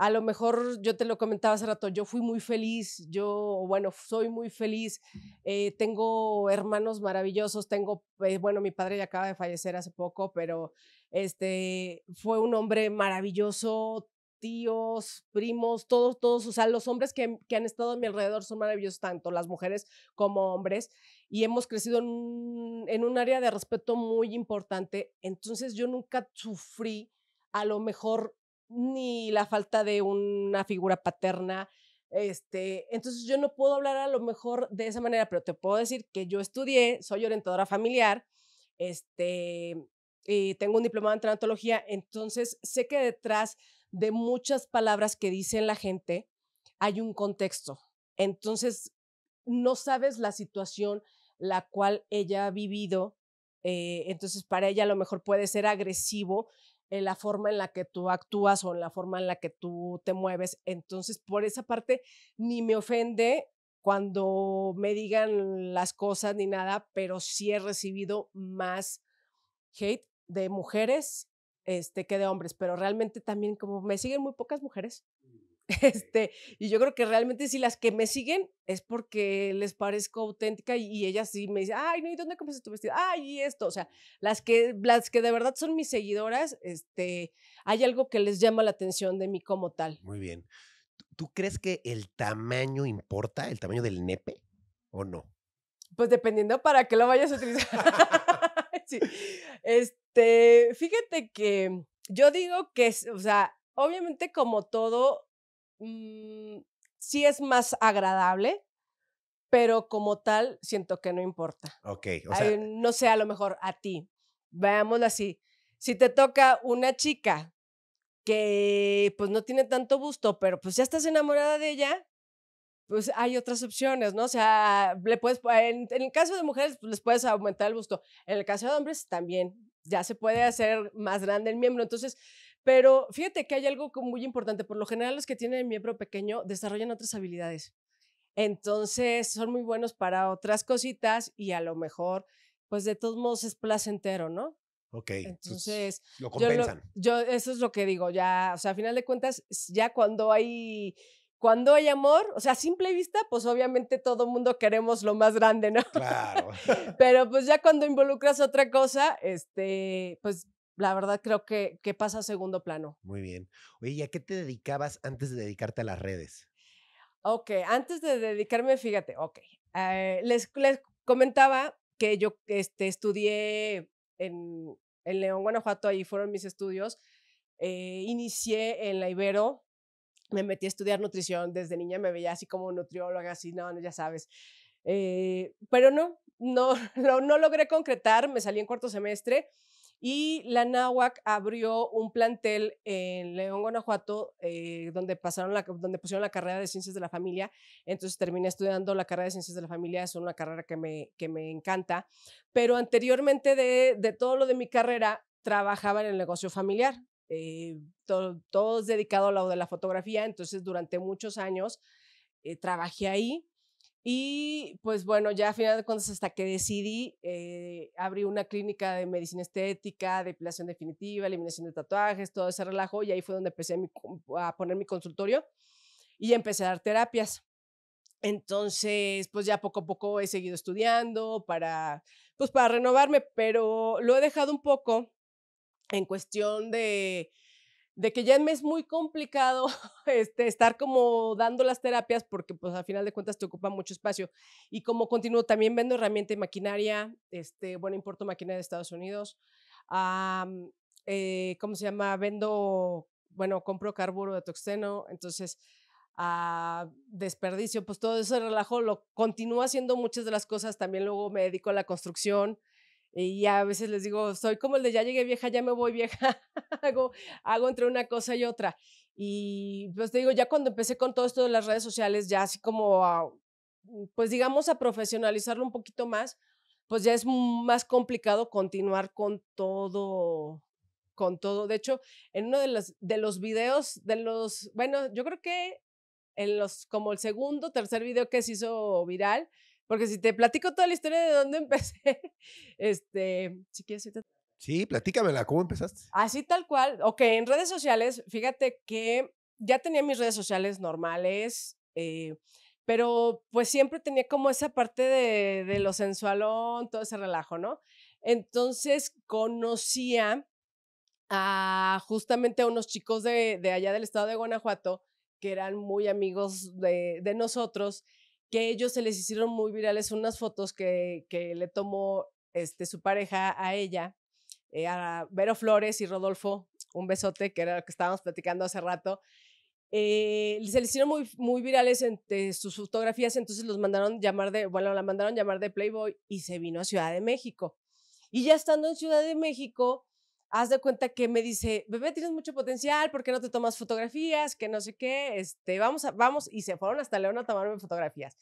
a lo mejor yo te lo comentaba hace rato, yo fui muy feliz, yo, bueno, soy muy feliz, eh, tengo hermanos maravillosos, tengo, eh, bueno, mi padre ya acaba de fallecer hace poco, pero este fue un hombre maravilloso, tíos, primos, todos, todos, o sea, los hombres que, han estado a mi alrededor son maravillosos, tanto las mujeres como hombres, y hemos crecido en un, en un área de respeto muy importante, entonces yo nunca sufrí a lo mejor ni la falta de una figura paterna. Este, entonces yo no puedo hablar a lo mejor de esa manera, pero te puedo decir que yo estudié, soy orientadora familiar, este, tengo un diplomado en traumatología, entonces sé que detrás de muchas palabras que dicen la gente hay un contexto. Entonces no sabes la situación la cual ella ha vivido, eh, entonces para ella a lo mejor puede ser agresivo en la forma en la que tú actúas o en la forma en la que tú te mueves. Entonces, por esa parte, ni me ofende cuando me digan las cosas ni nada, pero sí he recibido más hate de mujeres este, que de hombres, pero realmente también como me siguen muy pocas mujeres, Este, y yo creo que realmente si las que me siguen es porque les parezco auténtica y, ellas sí me dicen, ay, ¿y dónde compraste tu vestido? Ay, y esto, o sea, las que, las que de verdad son mis seguidoras, este, hay algo que les llama la atención de mí como tal.
Muy bien. ¿Tú crees que el tamaño importa, el tamaño del nepe o no?
Pues dependiendo para qué lo vayas a utilizar. sí. Este, fíjate que yo digo que, o sea, obviamente como todo, Mm, sí es más agradable, pero como tal siento que no importa.
Ok, o sea,
no sé, a lo mejor a ti, veámoslo así, si te toca una chica que pues no tiene tanto gusto, pero pues ya estás enamorada de ella, pues hay otras opciones, ¿no? O sea, le puedes, en, el caso de mujeres pues, les puedes aumentar el gusto, en el caso de hombres también, ya se puede hacer más grande el miembro, entonces pero fíjate que hay algo muy importante. Por lo general, los que tienen miembro pequeño desarrollan otras habilidades. Entonces, son muy buenos para otras cositas y a lo mejor, pues de todos modos es placentero, ¿no?
Ok. Entonces, lo compensan.
Yo, eso es lo que digo, ya, o sea, a final de cuentas, ya cuando hay cuando hay amor, o sea, simple vista, pues obviamente todo mundo queremos lo más grande, ¿no? Claro. Pero pues ya cuando involucras otra cosa, este, pues la verdad creo que, que pasa a segundo plano.
Muy bien. Oye, ¿y a qué te dedicabas antes de dedicarte a las redes?
Ok, antes de dedicarme, fíjate, ok. Eh, les, les comentaba que yo este, estudié en, en León, Guanajuato, ahí fueron mis estudios. Eh, inicié en la Ibero, me metí a estudiar nutrición, desde niña me veía así como nutrióloga, así, no, no ya sabes. Eh, pero no, no, no, no logré concretar, me salí en cuarto semestre y la Nahuac abrió un plantel en León, Guanajuato, eh, donde, pasaron donde pusieron la carrera de Ciencias de la Familia. Entonces terminé estudiando la carrera de Ciencias de la Familia, es una carrera que me, que me encanta. Pero anteriormente de, todo lo de mi carrera, trabajaba en el negocio familiar. Eh, todo, es dedicado a lo de la fotografía, entonces durante muchos años eh, trabajé ahí y pues bueno, ya a final de cuentas, hasta que decidí, eh, abrí una clínica de medicina estética, depilación definitiva, eliminación de tatuajes, todo ese relajo, y ahí fue donde empecé a, a poner mi consultorio y empecé a dar terapias. Entonces, pues ya poco a poco he seguido estudiando para, pues para renovarme, pero lo he dejado un poco en cuestión de, de que ya me es muy complicado este, estar como dando las terapias porque pues al final de cuentas te ocupa mucho espacio. Y como continúo, también vendo herramienta y maquinaria, este, bueno, importo maquinaria de Estados Unidos, eh, ¿cómo se llama? Vendo, bueno, compro carburo de toxeno, entonces a ah, desperdicio, pues todo ese relajo lo continúo haciendo muchas de las cosas, también luego me dedico a la construcción, y a veces les digo, soy como el de ya llegué vieja, ya me voy vieja, hago, hago entre una cosa y otra. Y pues te digo, ya cuando empecé con todo esto de las redes sociales, ya así como, a, mm, pues digamos, a profesionalizarlo un poquito más, pues ya es más complicado continuar con todo, con todo. De hecho, en uno de los, de los videos, de los, bueno, yo creo que en los, como el segundo, tercer video que se hizo viral, porque si te platico toda la historia de dónde empecé, este, si quieres, sí.
Sí, platícamela, ¿cómo empezaste?
Así tal cual. Ok, en redes sociales, fíjate que ya tenía mis redes sociales normales, eh, pero pues siempre tenía como esa parte de, de, lo sensualón, todo ese relajo, ¿no? Entonces conocía a justamente a unos chicos de, allá del estado de Guanajuato que eran muy amigos de, de nosotros que ellos se les hicieron muy virales unas fotos que, que le tomó este, su pareja a ella, eh, a Vero Flores y Rodolfo, un besote, que era lo que estábamos platicando hace rato. Eh, se les hicieron muy, muy virales entre sus fotografías, entonces los mandaron llamar de, bueno, la mandaron llamar de Playboy y se vino a Ciudad de México. Y ya estando en Ciudad de México, haz de cuenta que me dice, bebé, tienes mucho potencial, ¿por qué no te tomas fotografías? Que no sé qué, este, vamos, a, vamos, y se fueron hasta León a tomarme fotografías.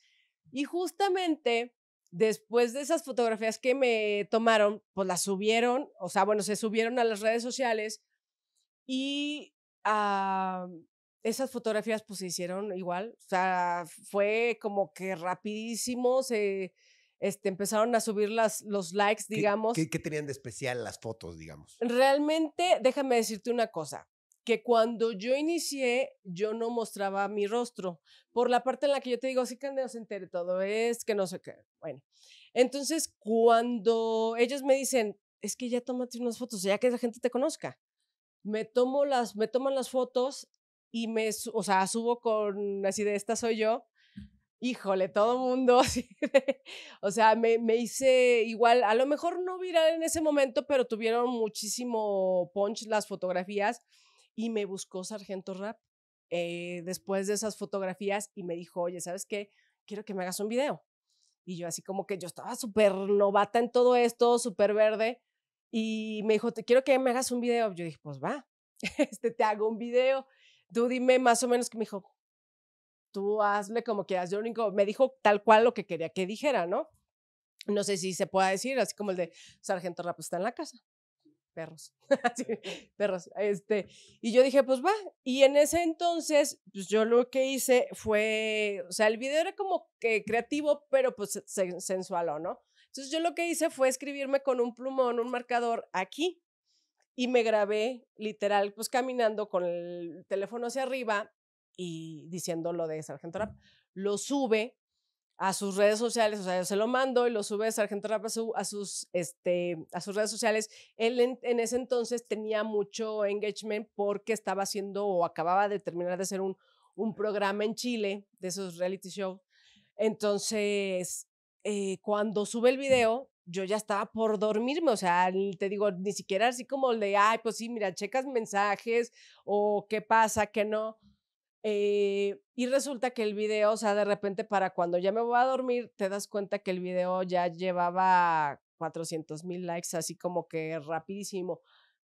Y justamente después de esas fotografías que me tomaron, pues las subieron, o sea, bueno, se subieron a las redes sociales y ah, esas fotografías pues se hicieron igual, o sea, fue como que rapidísimo, se este, empezaron a subir los likes, digamos. ¿Qué, ¿Qué,
tenían de especial las fotos, digamos?
Realmente, déjame decirte una cosa, que cuando yo inicié, yo no mostraba mi rostro, por la parte en la que yo te digo, sí que no se entere todo, es que no sé qué. Bueno, entonces cuando ellos me dicen, es que ya tómate unas fotos, ya que la gente te conozca. Me, tomo las, me toman las fotos y me, o sea, subo con así de esta soy yo híjole, todo mundo, o sea, me, hice igual, a lo mejor no viral en ese momento, pero tuvieron muchísimo punch las fotografías y me buscó Sargento Rap eh, después de esas fotografías y me dijo, oye, ¿sabes qué? Quiero que me hagas un video. Y yo así como que yo estaba súper novata en todo esto, súper verde, y me dijo, te quiero que me hagas un video. Yo dije, pues va, este, te hago un video. Tú dime más o menos que me dijo, tú hazle como quieras. Yo único, me dijo tal cual lo que quería que dijera, ¿no? No sé si se pueda decir, así como el de Sargento Rap está en la casa. Perros, así, perros. Este, y yo dije, pues va. Y en ese entonces, pues yo lo que hice fue, o sea, el video era como que creativo, pero pues sensual, ¿no? Entonces yo lo que hice fue escribirme con un plumón, un marcador aquí, y me grabé literal, pues caminando con el teléfono hacia arriba y diciendo lo de Sargento Rap. Lo sube a sus redes sociales, o sea, yo se lo mando y lo sube Sargento Rap a, sus, este, a sus redes sociales. Él en, ese entonces tenía mucho engagement porque estaba haciendo o acababa de terminar de hacer un, un programa en Chile de esos reality shows. Entonces, eh, cuando sube el video, yo ya estaba por dormirme, o sea, te digo, ni siquiera así como el de, ay, pues sí, mira, checas mensajes o qué pasa, qué no. Eh, y resulta que el video, o sea, de repente para cuando ya me voy a dormir, te das cuenta que el video ya llevaba 400 mil likes, así como que rapidísimo.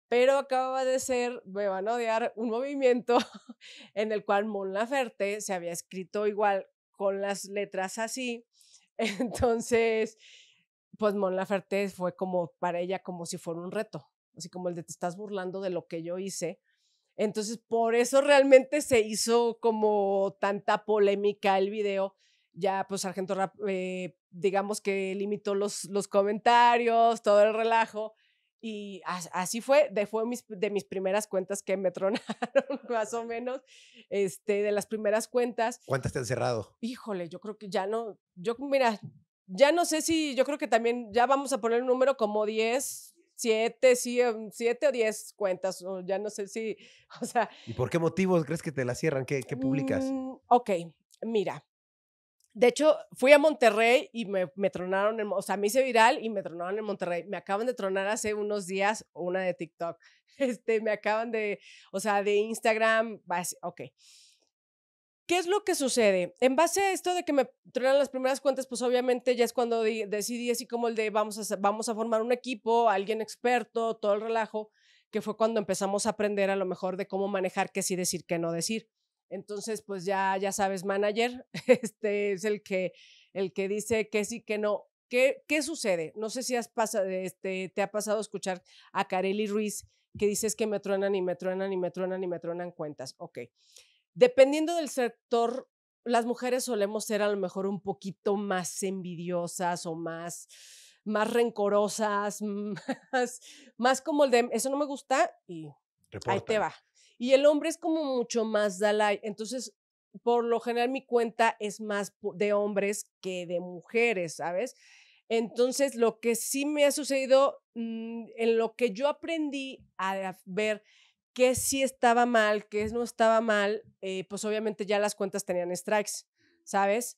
Pero acababa de ser, me van a odiar, un movimiento en el cual Mon Laferte se había escrito igual con las letras así. Entonces, pues Mon Laferte fue como para ella como si fuera un reto, así como el de te estás burlando de lo que yo hice entonces, por eso realmente se hizo como tanta polémica el video. Ya, pues, Argento Rap, eh, digamos que limitó los, los comentarios, todo el relajo. Y así fue, de, mis, de mis primeras cuentas que me tronaron, más o menos, este, de las primeras cuentas.
¿Cuántas te han cerrado?
Híjole, yo creo que ya no, yo mira, ya no sé si, yo creo que también ya vamos a poner un número como 10 siete, em, siete o diez cuentas, ya no sé si, o sea...
¿Y por qué motivos crees que te la cierran? ¿Qué, publicas? Mm,
ok, mira. De hecho, fui a Monterrey y me, tronaron, en, o sea, me hice viral y me tronaron en Monterrey. Me acaban de tronar hace unos días una de TikTok. Este, me acaban de, o sea, de Instagram, ok. ¿Qué es lo que sucede? En base a esto de que me truenan las primeras cuentas, pues obviamente ya es cuando decidí así como el de vamos a, vamos a formar un equipo, alguien experto, todo el relajo, que fue cuando empezamos a aprender a lo mejor de cómo manejar qué sí decir, qué no decir. Entonces, pues ya, ya sabes, manager, este es el que, el que dice qué sí, que no. ¿Qué, qué sucede? No sé si has pasado, este, te ha pasado escuchar a Kareli Ruiz que dices que me truenan y me truenan y me truenan y me truenan cuentas. Ok. Dependiendo del sector, las mujeres solemos ser a lo mejor un poquito más envidiosas o más, más rencorosas, más, como el de eso no me gusta y ahí te va. Y el hombre es como mucho más Dalai. Entonces, por lo general, mi cuenta es más de hombres que de mujeres, ¿sabes? Entonces, lo que sí me ha sucedido, mm, en lo que yo aprendí a ver qué sí estaba mal, qué no estaba mal, eh, pues obviamente ya las cuentas tenían strikes, ¿sabes?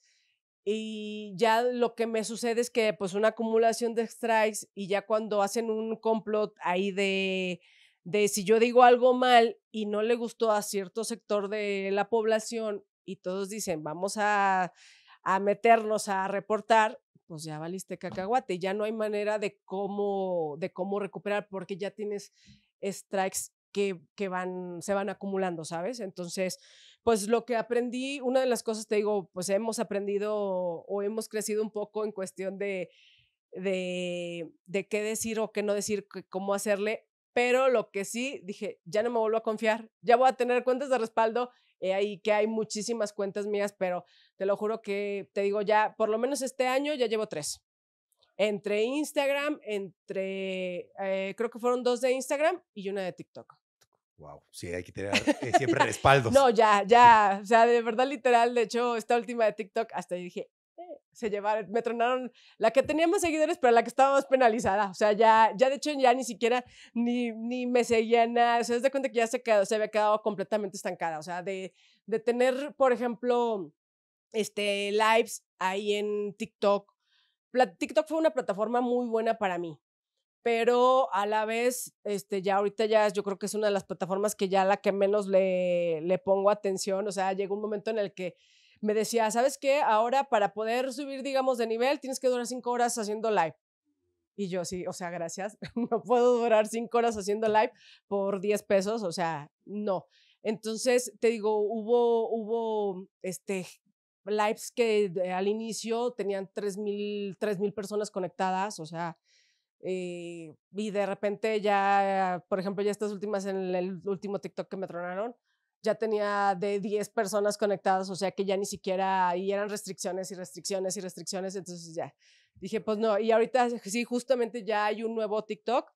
Y ya lo que me sucede es que pues una acumulación de strikes y ya cuando hacen un complot ahí de, si yo digo algo mal y no le gustó a cierto sector de la población y todos dicen vamos a, meternos a reportar, pues ya valiste cacahuate, ya no hay manera de cómo, de cómo recuperar porque ya tienes strikes que, van, se van acumulando, ¿sabes? Entonces, pues lo que aprendí, una de las cosas, te digo, pues hemos aprendido o hemos crecido un poco en cuestión de, de, qué decir o qué no decir, cómo hacerle, pero lo que sí dije, ya no me vuelvo a confiar, ya voy a tener cuentas de respaldo y ahí que hay muchísimas cuentas mías, pero te lo juro que te digo ya, por lo menos este año ya llevo tres. Entre Instagram, entre, eh, creo que fueron dos de Instagram y una de TikTok. Wow,
sí, hay que tener eh, siempre respaldos. No,
ya, ya, o sea, de verdad literal, de hecho, esta última de TikTok, hasta dije, eh", se llevaron, me tronaron la que tenía más seguidores, pero la que estaba más penalizada, o sea, ya, ya de hecho, ya ni siquiera, ni, ni me seguían nada, o sea, cuenta que ya se, quedó, se había quedado completamente estancada, o sea, de, de tener, por ejemplo, este, lives ahí en TikTok, TikTok fue una plataforma muy buena para mí, pero a la vez, este, ya ahorita ya yo creo que es una de las plataformas que ya la que menos le, pongo atención, o sea, llegó un momento en el que me decía, ¿sabes qué? Ahora para poder subir, digamos, de nivel, tienes que durar cinco horas haciendo live. Y yo sí, o sea, gracias, no puedo durar cinco horas haciendo live por 10 pesos, o sea, no. Entonces, te digo, hubo, hubo, este, lives que al inicio tenían 3,000 mil personas conectadas, o sea, y, de repente ya, por ejemplo, ya estas últimas en el último TikTok que me tronaron, ya tenía de 10 personas conectadas, o sea que ya ni siquiera, y eran restricciones y restricciones y restricciones, entonces ya dije, pues no, y ahorita sí, justamente ya hay un nuevo TikTok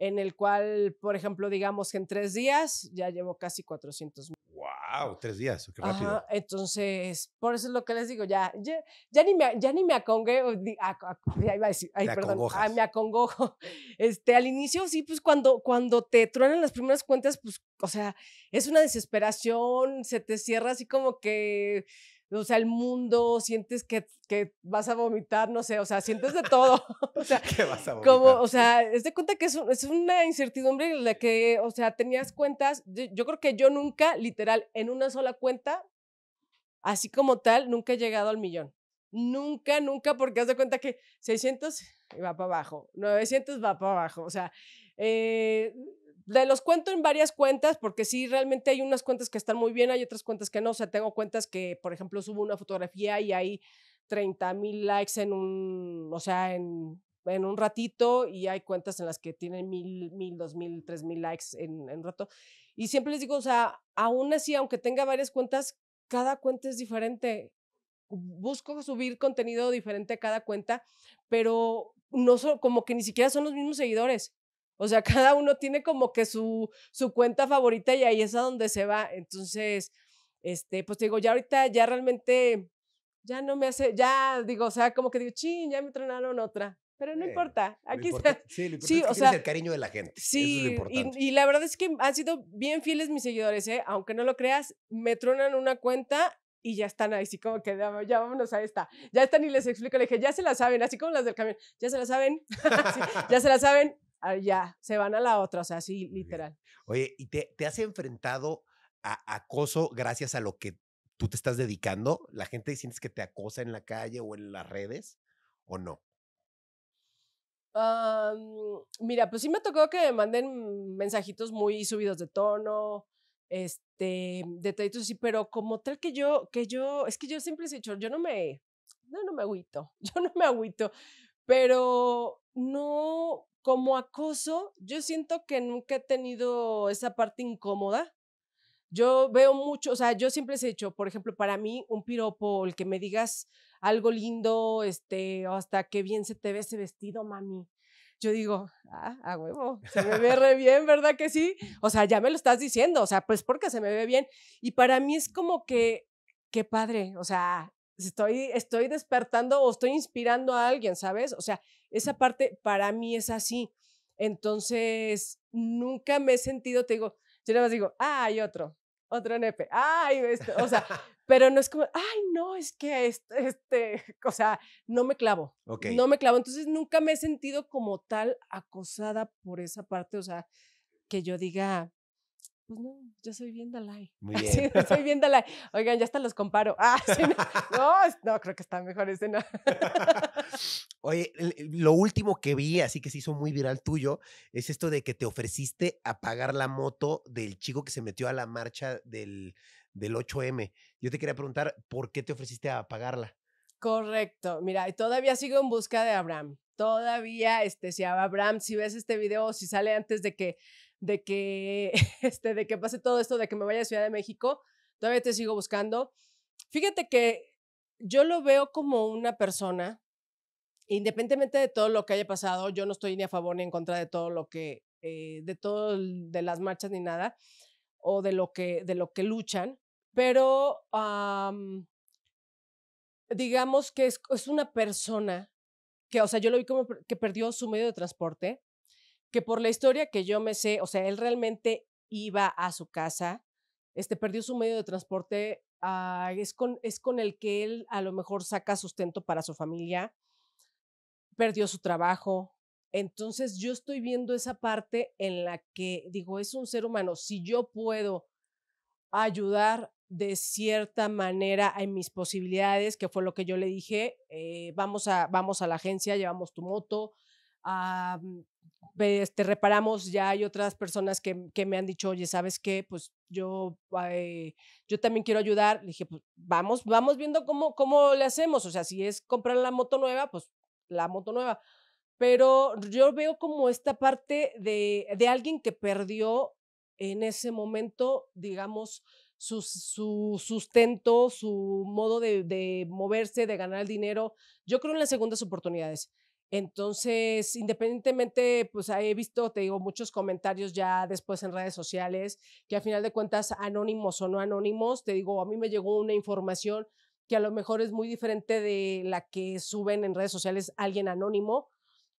en el cual, por ejemplo, digamos que en tres días ya llevo casi 400
¡Wow! Tres días, oh, qué rápido.
entonces, por eso es lo que les digo, ya, ya, ni me, ya acongué, ya iba a decir, ay, perdón, ah, me acongojo. Este, al inicio, sí, pues cuando, cuando te truenan las primeras cuentas, pues, o sea, es una desesperación, se te cierra así como que o sea, el mundo, sientes que, vas a vomitar, no sé, o sea, sientes de todo. o sea,
¿Qué vas a vomitar? Como,
o sea, es de cuenta que es, es una incertidumbre en la que, o sea, tenías cuentas, yo, creo que yo nunca, literal, en una sola cuenta, así como tal, nunca he llegado al millón. Nunca, nunca, porque haz de cuenta que 600 va para abajo, 900 va para abajo, o sea, eh, de los cuento en varias cuentas, porque sí, realmente hay unas cuentas que están muy bien, hay otras cuentas que no. O sea, tengo cuentas que, por ejemplo, subo una fotografía y hay 30 mil likes en un, o sea, en, un ratito y hay cuentas en las que tienen mil, mil, dos mil, tres mil likes en, un rato. Y siempre les digo, o sea, aún así, aunque tenga varias cuentas, cada cuenta es diferente. Busco subir contenido diferente a cada cuenta, pero no como que ni siquiera son los mismos seguidores. O sea, cada uno tiene como que su, su cuenta favorita y ahí es a donde se va. Entonces, este, pues digo, ya ahorita ya realmente, ya no me hace, ya digo, o sea, como que digo, ching, ya me tronaron otra. Pero no importa, aquí está.
Sí, o sea, el cariño de la gente. Sí, y,
la verdad es que han sido bien fieles mis seguidores, ¿eh? aunque no lo creas, me tronan una cuenta y ya están ahí, así como que ya, vámonos a esta. Ya están y les explico, le dije, ya se la saben, así como las del camión, ya se la saben, ya se la saben, Ah, ya, se van a la otra, o sea, sí, literal.
Oye, ¿y te, has enfrentado a acoso gracias a lo que tú te estás dedicando? ¿La gente sientes que te acosa en la calle o en las redes o no?
Ah, mm, mira, pues sí me tocó que me manden mensajitos muy subidos de tono, este, detallitos así, pero como tal que yo, que yo, es que yo siempre he dicho, yo no me, no, no me agüito, yo no me agüito, pero no, como acoso, yo siento que nunca he tenido esa parte incómoda. Yo veo mucho, o sea, yo siempre he hecho, por ejemplo, para mí un piropo, el que me digas algo lindo, este, hasta qué bien se te ve ese vestido, mami. Yo digo, ah, a huevo, se me ve re bien, ¿verdad que sí? O sea, ya me lo estás diciendo, o sea, pues porque se me ve bien. Y para mí es como que, qué padre, o sea, estoy, estoy despertando o estoy inspirando a alguien, ¿sabes? O sea, esa parte para mí es así. Entonces, nunca me he sentido, te digo, yo nada más digo, ah, ¡ay, otro, otro nepe, ay, este", o sea, pero no es como, ay, no, es que este, este o sea, no me clavo, no me clavo. Entonces, nunca me he sentido como tal acosada por esa parte, o sea, que yo diga, pues no, yo soy bien Dalai. Muy bien. Sí, soy bien Oigan, ya hasta los comparo. Ah, no, no, creo que está mejor ese,
no. Oye, lo último que vi, así que se hizo muy viral tuyo, es esto de que te ofreciste a pagar la moto del chico que se metió a la marcha del, del 8M. Yo te quería preguntar, ¿por qué te ofreciste a pagarla?
Correcto. Mira, todavía sigo en busca de Abraham. Todavía, este, si Abraham, si ves este video, si sale antes de que de que, este, de que pase todo esto, de que me vaya a Ciudad de México, todavía te sigo buscando. Fíjate que yo lo veo como una persona, independientemente de todo lo que haya pasado, yo no estoy ni a favor ni en contra de todo lo que, eh, de todo, de las marchas ni nada, o de lo que, de lo que luchan, pero digamos que es, es, una persona que, o sea, yo lo vi como que perdió su medio de transporte, que por la historia que yo me sé, o sea, él realmente iba a su casa, este, perdió su medio de transporte, ah, es, con, es con el que él a lo mejor saca sustento para su familia, perdió su trabajo. Entonces yo estoy viendo esa parte en la que digo, es un ser humano, si yo puedo ayudar de cierta manera en mis posibilidades, que fue lo que yo le dije, eh, vamos, a, vamos a la agencia, llevamos tu moto, este, reparamos, ya hay otras personas mm, que, me han dicho, oye, ¿sabes qué? Pues yo, eh, yo también quiero ayudar. Le dije, pues vamos, vamos viendo cómo, cómo le hacemos. O sea, si es comprar la moto nueva, pues la moto nueva. Pero yo veo como esta parte de, alguien que perdió en ese momento, digamos, su, sustento, su modo de, de, moverse, de ganar el dinero. Yo creo en las segundas oportunidades. Entonces, independientemente, pues ah, he visto, te digo, muchos comentarios ya después en redes sociales, que a final de cuentas, anónimos o no anónimos, te digo, a mí me llegó una información que a lo mejor es muy diferente de la que suben en redes sociales alguien anónimo.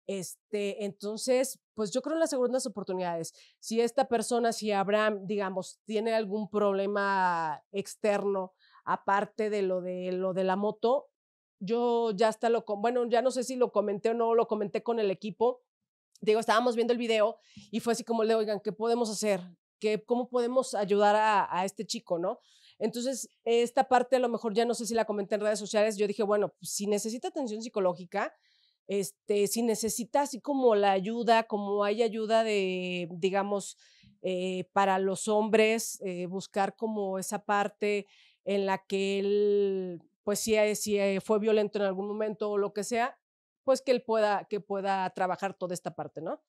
Este, entonces, pues yo creo en las segundas oportunidades. Si esta persona, si Abraham, digamos, tiene algún problema externo, aparte de lo de lo de la moto, yo ya hasta lo, bueno, ya no sé si lo comenté o no, lo comenté con el equipo. Digo, estábamos viendo el video y fue así como le, oigan, ¿qué podemos hacer? ¿Qué, ¿Cómo podemos ayudar a, este chico, no? Entonces, esta parte a lo mejor ya no sé si la comenté en redes sociales, yo dije, bueno, pues, si necesita atención psicológica, este, si necesita así como la ayuda, como hay ayuda de, digamos, eh, para los hombres, eh, buscar como esa parte en la que él pues si, eh, si eh, fue violento en algún momento o lo que sea, pues que él pueda, que pueda trabajar toda esta parte, ¿no?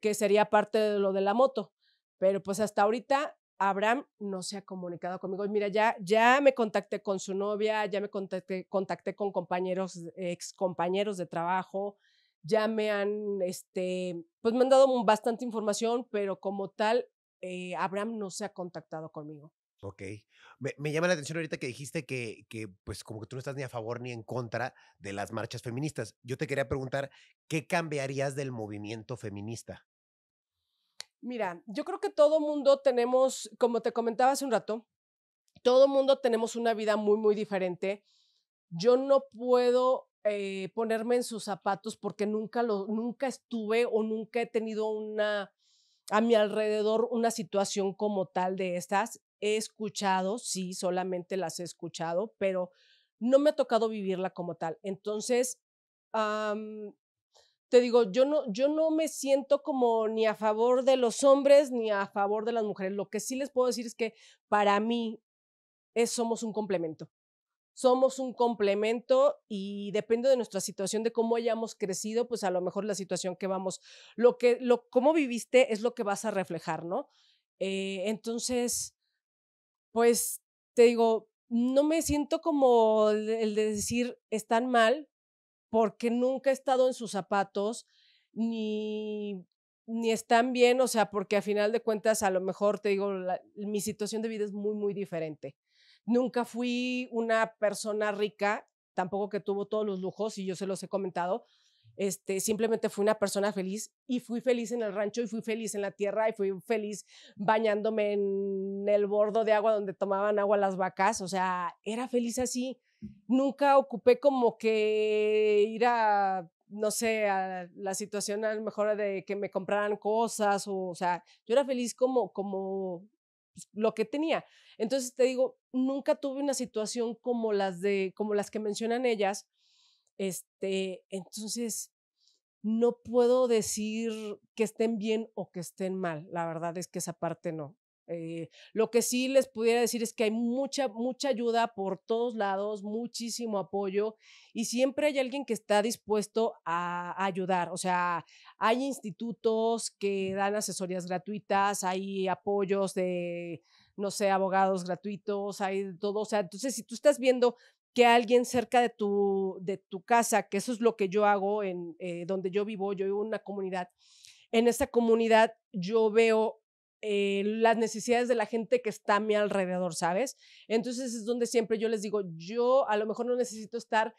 Que sería parte de lo de la moto. Pero pues hasta ahorita Abraham no se ha comunicado conmigo. Mira, ya, ya me contacté con su novia, ya me contacté, contacté con compañeros, ex compañeros de trabajo, ya me han, este, pues me han dado bastante información, pero como tal, eh, Abraham no se ha contactado conmigo.
Ok. Me, llama la atención ahorita que dijiste que, pues, como que tú no estás ni a favor ni en contra de las marchas feministas. Yo te quería preguntar, ¿qué cambiarías del movimiento feminista?
Mira, yo creo que todo mundo tenemos, como te comentaba hace un rato, todo mundo tenemos una vida muy, muy diferente. Yo no puedo eh, ponerme en sus zapatos porque nunca, lo, nunca estuve o nunca he tenido una a mi alrededor una situación como tal de estas. He escuchado, sí, solamente las he escuchado, pero no me ha tocado vivirla como tal. Entonces, te digo, yo no, yo no me siento como ni a favor de los hombres ni a favor de las mujeres. Lo que sí les puedo decir es que para mí es, eh, somos un complemento somos un complemento y depende de nuestra situación, de cómo hayamos crecido, pues a lo mejor la situación que vamos, lo que, lo, cómo viviste es lo que vas a reflejar, ¿no? Eh, entonces, pues te digo, no me siento como el de decir están mal porque nunca he estado en sus zapatos ni ni están bien, o sea, porque a final de cuentas a lo mejor te digo, mi situación de vida es muy, muy diferente. Nunca fui una persona rica, tampoco que tuvo todos los lujos, y yo se los he comentado. Este, simplemente fui una persona feliz y fui feliz en el rancho y fui feliz en la tierra y fui feliz bañándome en el bordo de agua donde tomaban agua las vacas. O sea, era feliz así. Nunca ocupé como que ir a no sé, a la situación a lo mejor de que me compraran cosas, o, o sea, yo era feliz como, como pues, lo que tenía. Entonces te digo, nunca tuve una situación como las de como las que mencionan ellas. Este, entonces no puedo decir que estén bien o que estén mal. La verdad es que esa parte no. Eh, lo que sí les pudiera decir es que hay mucha, mucha ayuda por todos lados, muchísimo apoyo y siempre hay alguien que está dispuesto a ayudar. O sea, hay institutos que dan asesorías gratuitas, hay apoyos de no sé, abogados gratuitos, hay de todo. O sea, entonces si tú estás viendo que alguien cerca de tu, de tu casa, que eso es lo que yo hago en eh, donde yo vivo, yo vivo en una comunidad, en esta comunidad yo veo eh, las necesidades de la gente que está a mi alrededor, ¿sabes? Entonces es donde siempre yo les digo, yo a lo mejor no necesito estar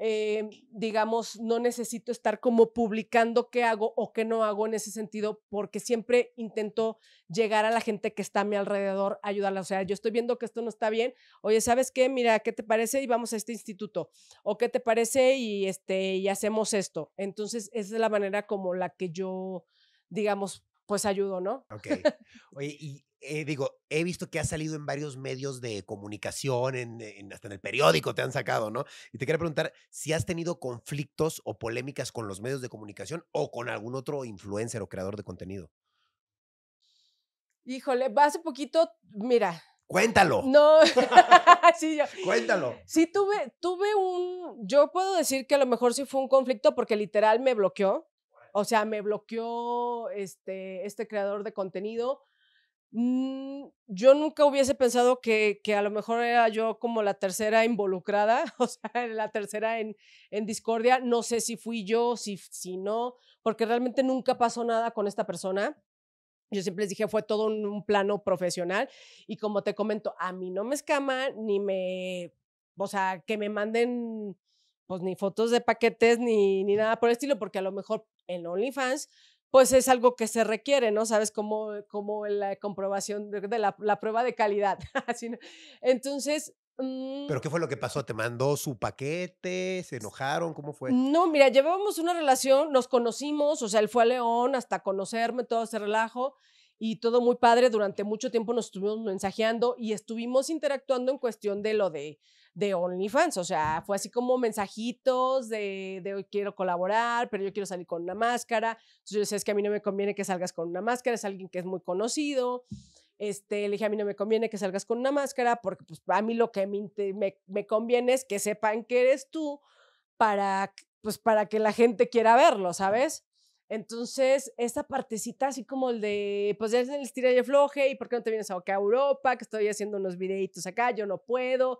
eh, digamos, no necesito estar como publicando qué hago o qué no hago en ese sentido, porque siempre intento llegar a la gente que está a mi alrededor, ayudarla. O sea, yo estoy viendo que esto no está bien. Oye, ¿sabes qué? Mira, ¿qué te parece? Y vamos a este instituto. ¿O qué te parece? Y, este, y hacemos esto. Entonces, esa es la manera como la que yo, digamos, pues ayudo, ¿no?
Ok. Oye, y eh, digo, he visto que ha salido en varios medios de comunicación, en, hasta en el periódico te han sacado, ¿no? Y te quería preguntar si has tenido conflictos o polémicas con los medios de comunicación o con algún otro influencer o creador de contenido.
Híjole, hace poquito, mira. Cuéntalo. No, sí, yo, Cuéntalo. Sí, tuve, tuve un, yo puedo decir que a lo mejor sí fue un conflicto porque literal me bloqueó. O sea, me bloqueó este, este creador de contenido Mm, yo nunca hubiese pensado que, a lo mejor era yo como la tercera involucrada, o sea, la tercera en, en discordia. No sé si fui yo, si, si no, porque realmente nunca pasó nada con esta persona. Yo siempre les dije, fue todo un, plano profesional. Y como te comento, a mí no me escama ni me, o sea, que me manden pues ni fotos de paquetes ni, ni nada por el estilo, porque a lo mejor en OnlyFans pues es algo que se requiere, ¿no? Sabes, como, como la comprobación de, la, prueba de calidad. Entonces... Mm ¿Pero
qué fue lo que pasó? ¿Te mandó su paquete? ¿Se enojaron? ¿Cómo fue?
No, mira, llevábamos una relación, nos conocimos, o sea, él fue a León hasta conocerme, todo ese relajo y todo muy padre. Durante mucho tiempo nos estuvimos mensajeando y estuvimos interactuando en cuestión de lo de, de OnlyFans. O sea, fue así como mensajitos de, hoy quiero colaborar, pero yo quiero salir con una máscara. Entonces es que a mí no me conviene que salgas con una máscara, es alguien que es muy conocido. Este, le dije, a mí no me conviene que salgas con una máscara porque pues a mí lo que me, me conviene es que sepan que eres tú para, pues, para que la gente quiera verlo, ¿sabes? Entonces, esa partecita así como el de, pues ya es el estira de afloje, ¿y por qué no te vienes acá a Europa? Que estoy haciendo unos videitos acá, yo no puedo.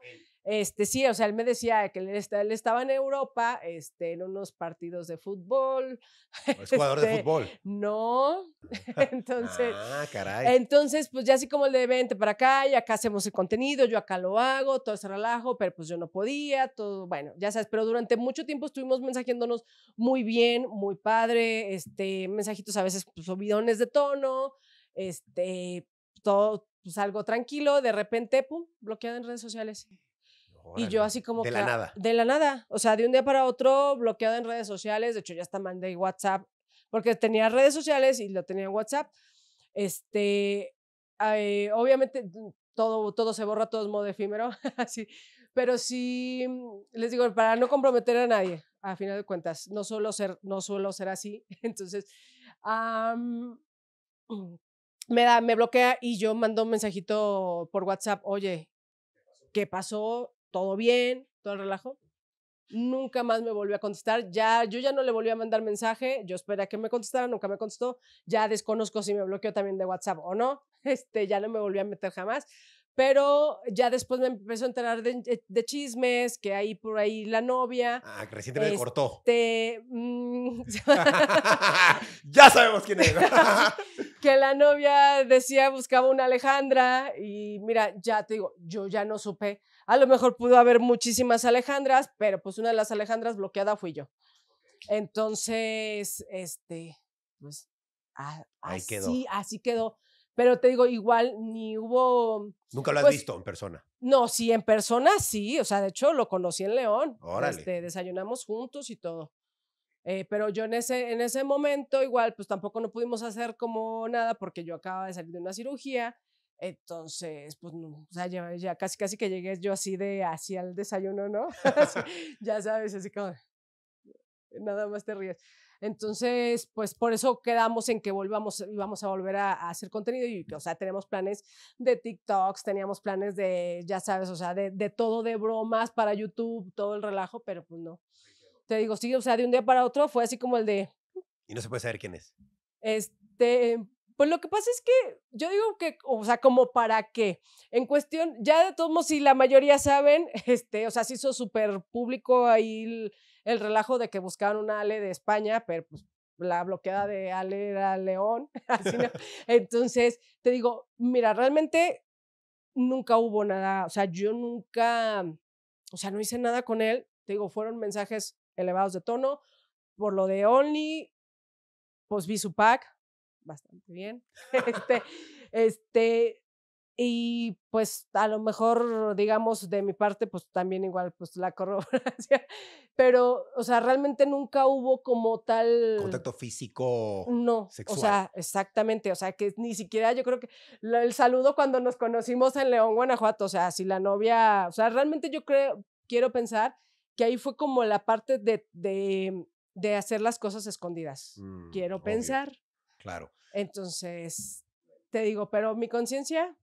Este, sí, o sea, él me decía que él, estaba en Europa, este, en unos partidos de fútbol. ¿Es jugador de este, fútbol? No. entonces,
ah, caray.
entonces, pues ya así como el de vente para acá y acá hacemos el contenido, yo acá lo hago, todo se relajo, pero pues yo no podía, todo, bueno, ya sabes, pero durante mucho tiempo estuvimos mensajéndonos muy bien, muy padre, este, mensajitos a veces, pues, subidones de tono, este, todo, pues algo tranquilo, de repente, pum, bloqueado en redes sociales y yo así como de De la nada. De la nada. O sea, de un día para otro, bloqueado en redes sociales. De hecho, ya hasta mandé WhatsApp, porque tenía redes sociales y lo tenía en WhatsApp. Este, eh, obviamente, mm, todo, todo se borra, todo es modo efímero. así. Pero sí, les digo, para no comprometer a nadie, a final de cuentas, no suelo ser, no suelo ser así. Entonces, me, da, me bloquea y yo mando un mensajito por WhatsApp, oye, ¿qué pasó? todo bien, todo relajo. Nunca más me volvió a contestar. Ya, yo ya no le volví a mandar mensaje. Yo esperé a que me contestara, nunca me contestó. Ya desconozco si me bloqueó también de WhatsApp o no. Este, ya no me volví a meter jamás. Pero ya después me empezó a enterar de, eh, chismes, que ahí por ahí la novia. Ah, que recientemente cortó. Este, mm, ya sabemos quién es. que la novia decía buscaba una Alejandra. Y mira, ya te digo, yo ya no supe a lo mejor pudo haber muchísimas Alejandras, pero pues una de las Alejandras bloqueada fui yo. Entonces, este, pues así, quedó. Pero te digo, igual ni hubo... Nunca lo has pues visto en persona. No, sí, en persona sí. O sea, de hecho lo conocí en León. Órale. Este, desayunamos juntos y todo. Eh, pero yo en ese, en ese momento igual, pues tampoco no pudimos hacer como nada porque yo acababa de salir de una cirugía entonces, pues o sea, ya, casi casi que llegué yo así de así al desayuno, ¿no? ya sabes, así como nada más te ríes. Entonces, pues por eso quedamos en que volvamos y vamos a volver a, a, hacer contenido y, o sea, tenemos planes de TikToks, teníamos planes de, ya sabes, o sea, de, de todo de bromas para YouTube, todo el relajo, pero pues no. Te digo, sí, o sea, de un día para otro fue así como el de...
Y no se puede saber quién es.
Este, pues lo que pasa es que yo digo que, o sea, como para qué. En cuestión, ya de todos modos, si la mayoría saben, este, o sea, se hizo súper público ahí el, relajo de que buscaban una Ale de España, pero pues la bloqueada de Ale era León. Entonces, te digo, mira, realmente nunca hubo nada, o sea, yo nunca, o sea, no hice nada con él. Te digo, fueron mensajes elevados de tono. Por lo de Only, pues vi su pack, bastante bien. este, este, y pues a lo mejor, digamos, de mi parte, pues también igual, pues la corroboración, pero, o sea, realmente nunca hubo como tal...
Contacto físico. No, sexual. o sea,
exactamente, o sea, que ni siquiera yo creo que el saludo cuando nos conocimos en León, Guanajuato, o sea, si la novia, o sea, realmente yo creo, quiero pensar que ahí fue como la parte de, hacer las cosas escondidas. Mm, quiero pensar. Claro. Entonces, te digo, pero mi conciencia,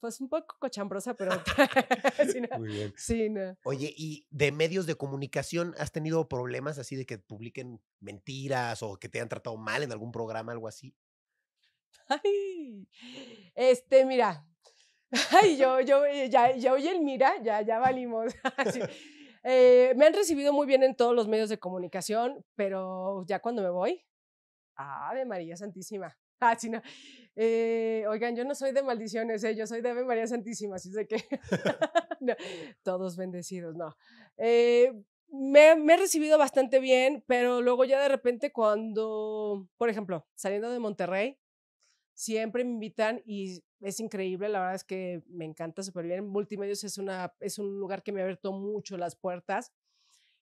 pues un poco cochambrosa, pero
sí, no. Muy bien. Oye, ¿y de medios de comunicación has tenido problemas así de que publiquen mentiras o que te han tratado mal en algún programa, algo así?
Ay, este, mira, ay, yo, yo, eh, ya, oye el mira, ya, ya valimos. Eh, me han recibido muy bien en todos los medios de comunicación, pero ya cuando me voy, Ave María Santísima. Ah, eh, oigan, yo no soy de maldiciones, ¿eh? yo soy de Ave María Santísima, así de que todos bendecidos, no. Eh, me, he recibido bastante bien, pero luego ya de repente cuando, por ejemplo, saliendo de Monterrey, siempre me invitan y es increíble, la verdad es que me encanta súper bien. Multimedios es, una, es un lugar que me ha abierto mucho las puertas.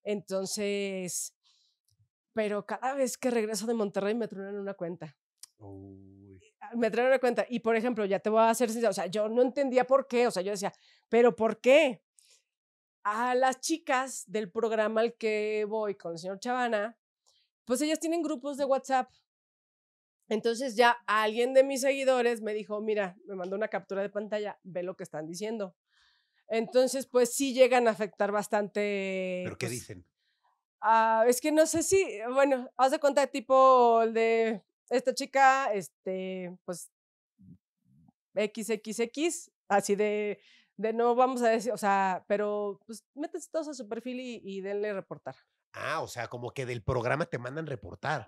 Entonces, pero cada vez que regreso de Monterrey me traen una cuenta. Ah, me traen una cuenta. Y por ejemplo, ya te voy a hacer o sea, yo no entendía por qué, o sea, yo decía, pero ¿por qué? A las chicas del programa al que voy con el señor Chavana, pues ellas tienen grupos de WhatsApp. Entonces ya alguien de mis seguidores me dijo, mira, me mandó una captura de pantalla, ve lo que están diciendo. Entonces, pues sí llegan a afectar bastante. ¿Pero qué pues, dicen? Ah, es que no sé si, bueno, haz de cuenta tipo el de esta chica, este, pues, XXX, así de, de no vamos a decir, o sea, pero pues métete todos a su perfil y, denle reportar.
Ah, o sea, como que del programa te mandan reportar.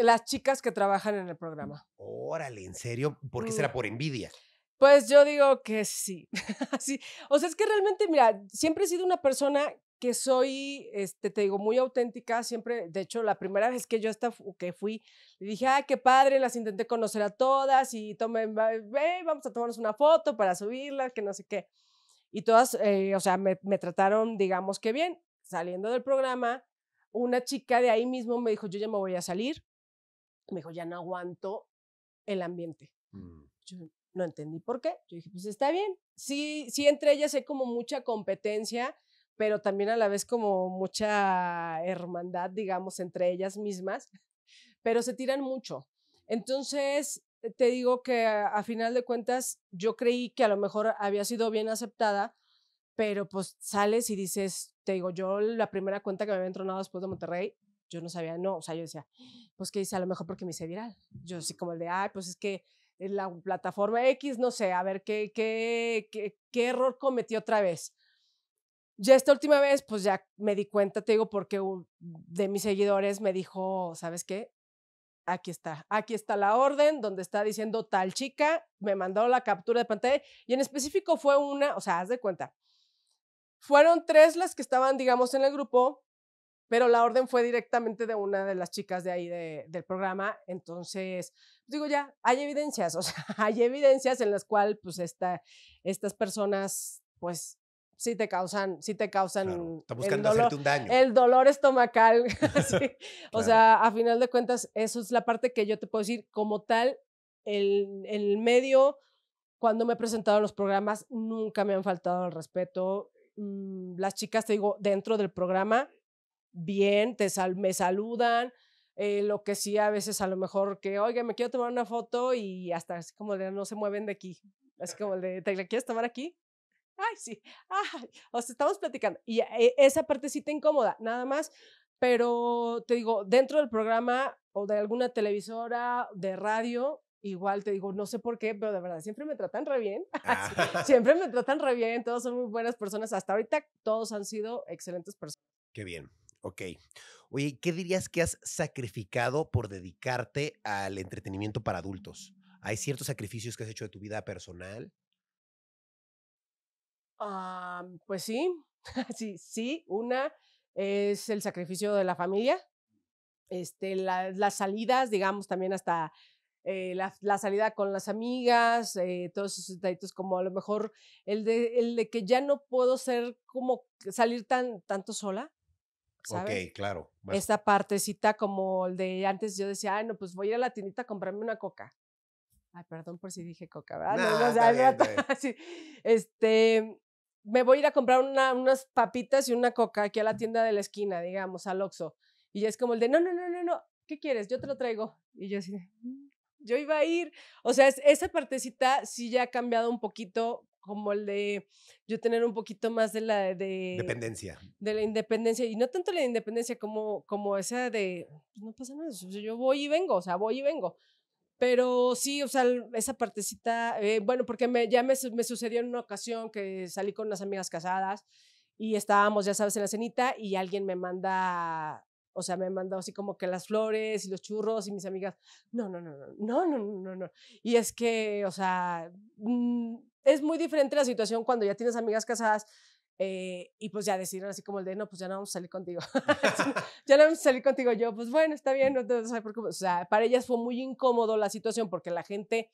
las chicas que trabajan en el programa.
Órale, ¿en serio? ¿Por qué será mm. por envidia?
Pues yo digo que sí. sí. O sea, es que realmente, mira, siempre he sido una persona que soy, este, te digo, muy auténtica, siempre, de hecho, la primera vez que yo hasta que fui, le dije, ah, qué padre, las intenté conocer a todas y tomé vamos a tomarnos una foto para subirla, que no sé qué. Y todas, eh, o sea, me, trataron, digamos que bien, saliendo del programa, una chica de ahí mismo me dijo, yo ya me voy a salir, me dijo, ya no aguanto el ambiente. Mm. Yo no entendí por qué, yo dije, pues está bien, sí, sí entre ellas hay como mucha competencia, pero también a la vez como mucha hermandad, digamos, entre ellas mismas, pero se tiran mucho. Entonces, eh, te digo que a final de cuentas, yo creí que a lo mejor había sido bien aceptada, pero pues sales y dices, te digo, yo la primera cuenta que me había entronado después de Monterrey, yo no sabía, no, o sea, yo decía, pues que dice, a lo mejor porque me hice viral. Yo así como el de, ay, pues es que la plataforma X, no sé, a ver, ¿qué, qué, qué, qué error cometí otra vez? Ya esta última vez, pues ya me di cuenta, te digo, porque un, de mis seguidores me dijo, ¿sabes qué? Aquí está, aquí está la orden donde está diciendo tal chica, me mandó la captura de pantalla y en específico fue una, o sea, haz de cuenta, fueron tres las que estaban, digamos, en el grupo, pero la orden fue directamente de una de las chicas de ahí del programa. Entonces, digo ya, hay evidencias, o sea, hay evidencias en las cuales pues estas personas pues sí te causan, si te causan. el dolor, El dolor estomacal. O sea, a final de cuentas, eso es la parte que yo te puedo decir como tal, el, el medio, cuando me he presentado a los programas, nunca me han faltado el respeto. Mm, las chicas, te digo, dentro del programa, bien, te sal, me saludan. Eh, lo que sí a veces a lo mejor que, oiga, me quiero tomar una foto y hasta así como de no se mueven de aquí. Así como de, ¿te la quieres tomar aquí? ay, sí, ay, estamos platicando. Y e, esa parte sí te incomoda, nada más. Pero te digo, dentro del programa o de alguna televisora, de radio, igual te digo, no sé por qué, pero de verdad, siempre me tratan re bien. Ah. siempre me tratan re bien, todos son muy buenas personas. Hasta ahorita todos han sido excelentes personas.
Qué bien. Ok. Oye, ¿qué dirías que has sacrificado por dedicarte al entretenimiento para adultos? ¿Hay ciertos sacrificios que has hecho de tu vida personal?
Ah, pues sí, sí, sí, una es el sacrificio de la familia, este, la, las salidas, digamos, también hasta eh, la, la, salida con las amigas, eh, todos esos detallitos, como a lo mejor el de, el de que ya no puedo ser como salir tan, tanto sola.
¿sabes? Ok, claro. Esta
partecita como el de antes yo decía, ay, no, pues voy a ir a la tiendita a comprarme una coca. Ay, perdón por si dije coca, ¿verdad? sí. Este, me voy a ir a comprar unas papitas y una coca aquí a la tienda de la esquina, digamos, al Oxxo. Y es como el de, no, no, no, no, no, ¿qué quieres? Yo te lo traigo. Y yo así, mm, yo iba a ir. O sea, esa partecita sí ya ha cambiado un poquito como el de yo tener un poquito más de la de dependencia de la independencia y no tanto la independencia como como esa de pues, no pasa nada yo voy y vengo o sea voy y vengo pero sí, o sea, esa partecita, eh, bueno, porque me, ya me, sucedió en una ocasión que salí con unas amigas casadas y estábamos, ya sabes, en la cenita y alguien me manda o sea, me manda así como que las flores y los churros y mis amigas, no, no, no, no, no, no, no, no. Y es que, o sea, mm, es muy diferente la situación cuando ya tienes amigas casadas eh, y pues ya decidieron así como el de, no, pues ya no vamos a salir contigo. ya no vamos a salir contigo. Yo, pues bueno, está bien, no te O sea, para ellas fue muy incómodo la situación porque la gente,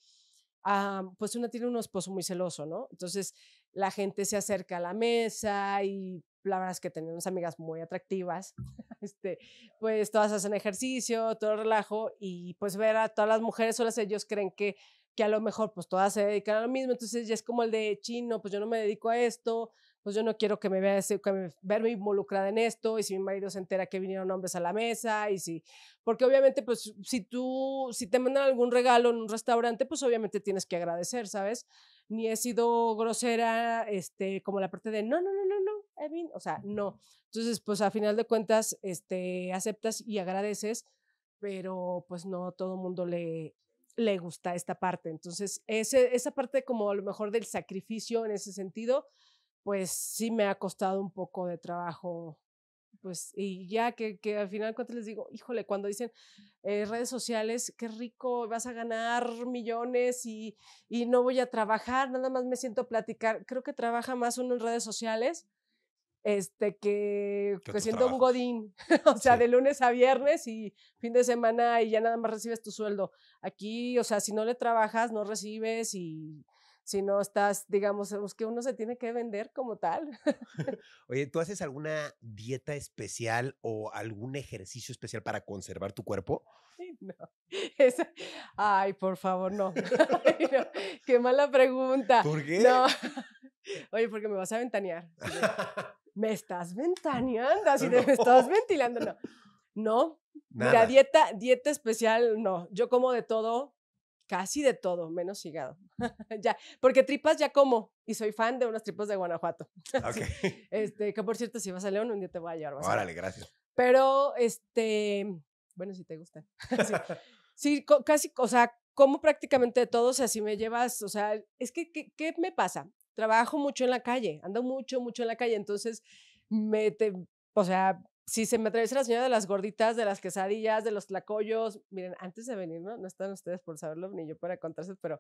ah, pues una tiene un esposo muy celoso, ¿no? Entonces la gente se acerca a la mesa y la verdad es que unas amigas muy atractivas, este, pues todas hacen ejercicio, todo relajo y pues ver a todas las mujeres solas, ellos creen que, que a lo mejor pues todas se dedican a lo mismo, entonces ya es como el de chino, pues yo no me dedico a esto, pues yo no quiero que me vea verme involucrada en esto y si mi marido se entera que vinieron hombres a la mesa y si porque obviamente pues si tú si te mandan algún regalo en un restaurante pues obviamente tienes que agradecer sabes ni he sido grosera este como la parte de no no no no no o sea no entonces pues a final de cuentas este aceptas y agradeces pero pues no todo el mundo le le gusta esta parte entonces ese, esa parte como a lo mejor del sacrificio en ese sentido pues sí me ha costado un poco de trabajo. Pues, y ya que, al final cuando les digo, híjole, cuando dicen eh, redes sociales, qué rico, vas a ganar millones y, no voy a trabajar, nada más me siento a platicar. Creo que trabaja más uno en redes sociales este, que, que pues, siendo un godín, o sea, de lunes a viernes y fin de semana y ya nada más recibes tu sueldo. Aquí, o sea, si no le trabajas, no recibes y si no estás, digamos, es que uno se tiene que vender como tal.
Oye, ¿tú haces alguna dieta especial o algún ejercicio especial para conservar tu cuerpo?
No. ay, por favor, no. Qué mala pregunta. ¿Por qué? No. Oye, porque me vas a ventanear. Me estás ventaneando, así me estás ventilando, no. la dieta, dieta especial, no. Yo como de todo, casi de todo, menos hígado. ya, porque tripas ya como y soy fan de unas tripas de Guanajuato. este, que por cierto, si vas a León, un día te voy a llevar. Órale, gracias. Pero, este, bueno, si te gusta. sí, casi, o sea, como prácticamente de todo, o sea, si me llevas, o sea, es que, ¿qué, qué me pasa? Trabajo mucho en la calle, ando mucho, mucho en la calle, entonces me, te, o sea, si se me atraviesa la señora de las gorditas, de las quesadillas, de los tlacoyos, miren, antes de venir, ¿no? No están ustedes por saberlo ni yo para contarse, pero